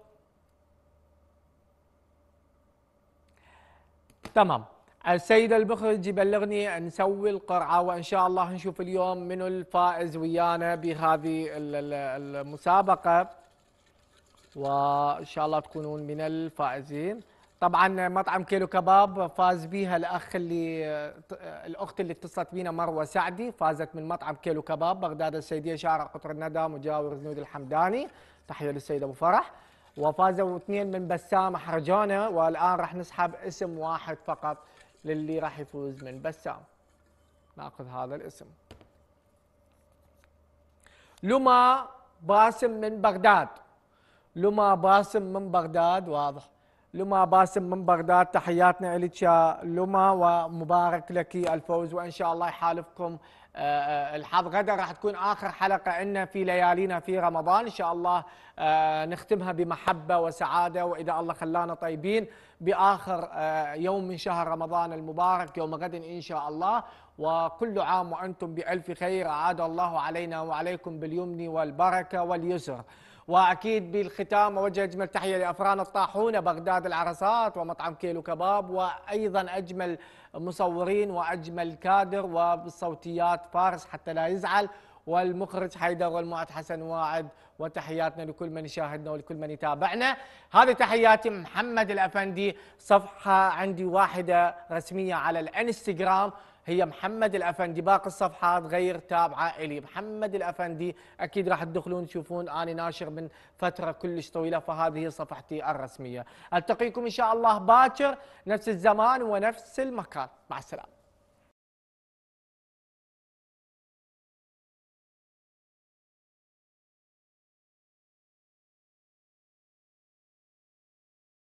Speaker 1: تمام السيد المخرج يبلغني نسوي القرعه وان شاء الله نشوف اليوم منو الفائز ويانا بهذه المسابقه وان شاء الله تكونون من الفائزين طبعا مطعم كيلو كباب فاز بها الاخ اللي الاخت اللي اتصلت بينا مروه سعدي فازت من مطعم كيلو كباب بغداد السيديه شارع قطر الندى مجاور زنود الحمداني تحيه للسيد ابو فرح وفازوا اثنين من بسام حرجانة والآن راح نسحب اسم واحد فقط للي راح يفوز من بسام ناخذ هذا الاسم لما باسم من بغداد لما باسم من بغداد واضح لما باسم من بغداد تحياتنا لك يا لما ومبارك لك الفوز وان شاء الله يحالفكم آه، آه، الحظ غدا راح تكون اخر حلقه لنا في ليالينا في رمضان ان شاء الله آه، نختمها بمحبه وسعاده واذا الله خلانا طيبين باخر يوم من شهر رمضان المبارك يوم غد ان شاء الله وكل عام وانتم بالف خير اعاد الله علينا وعليكم باليمن والبركه واليسر واكيد بالختام اوجه اجمل تحيه لافران الطاحونه بغداد العرسات ومطعم كيلو كباب وايضا اجمل مصورين واجمل كادر وبصوتيات فارس حتى لا يزعل والمخرج حيدر والمعد حسن واعد وتحياتنا لكل من يشاهدنا ولكل من يتابعنا هذه تحياتي محمد الافندي صفحه عندي واحده رسميه على الانستغرام هي محمد الافندي باقي الصفحات غير تابعه الي محمد الافندي اكيد راح تدخلون تشوفون اني ناشر من فتره كلش طويله فهذه صفحتي الرسميه التقيكم ان شاء الله باكر نفس الزمان ونفس المكان مع السلامه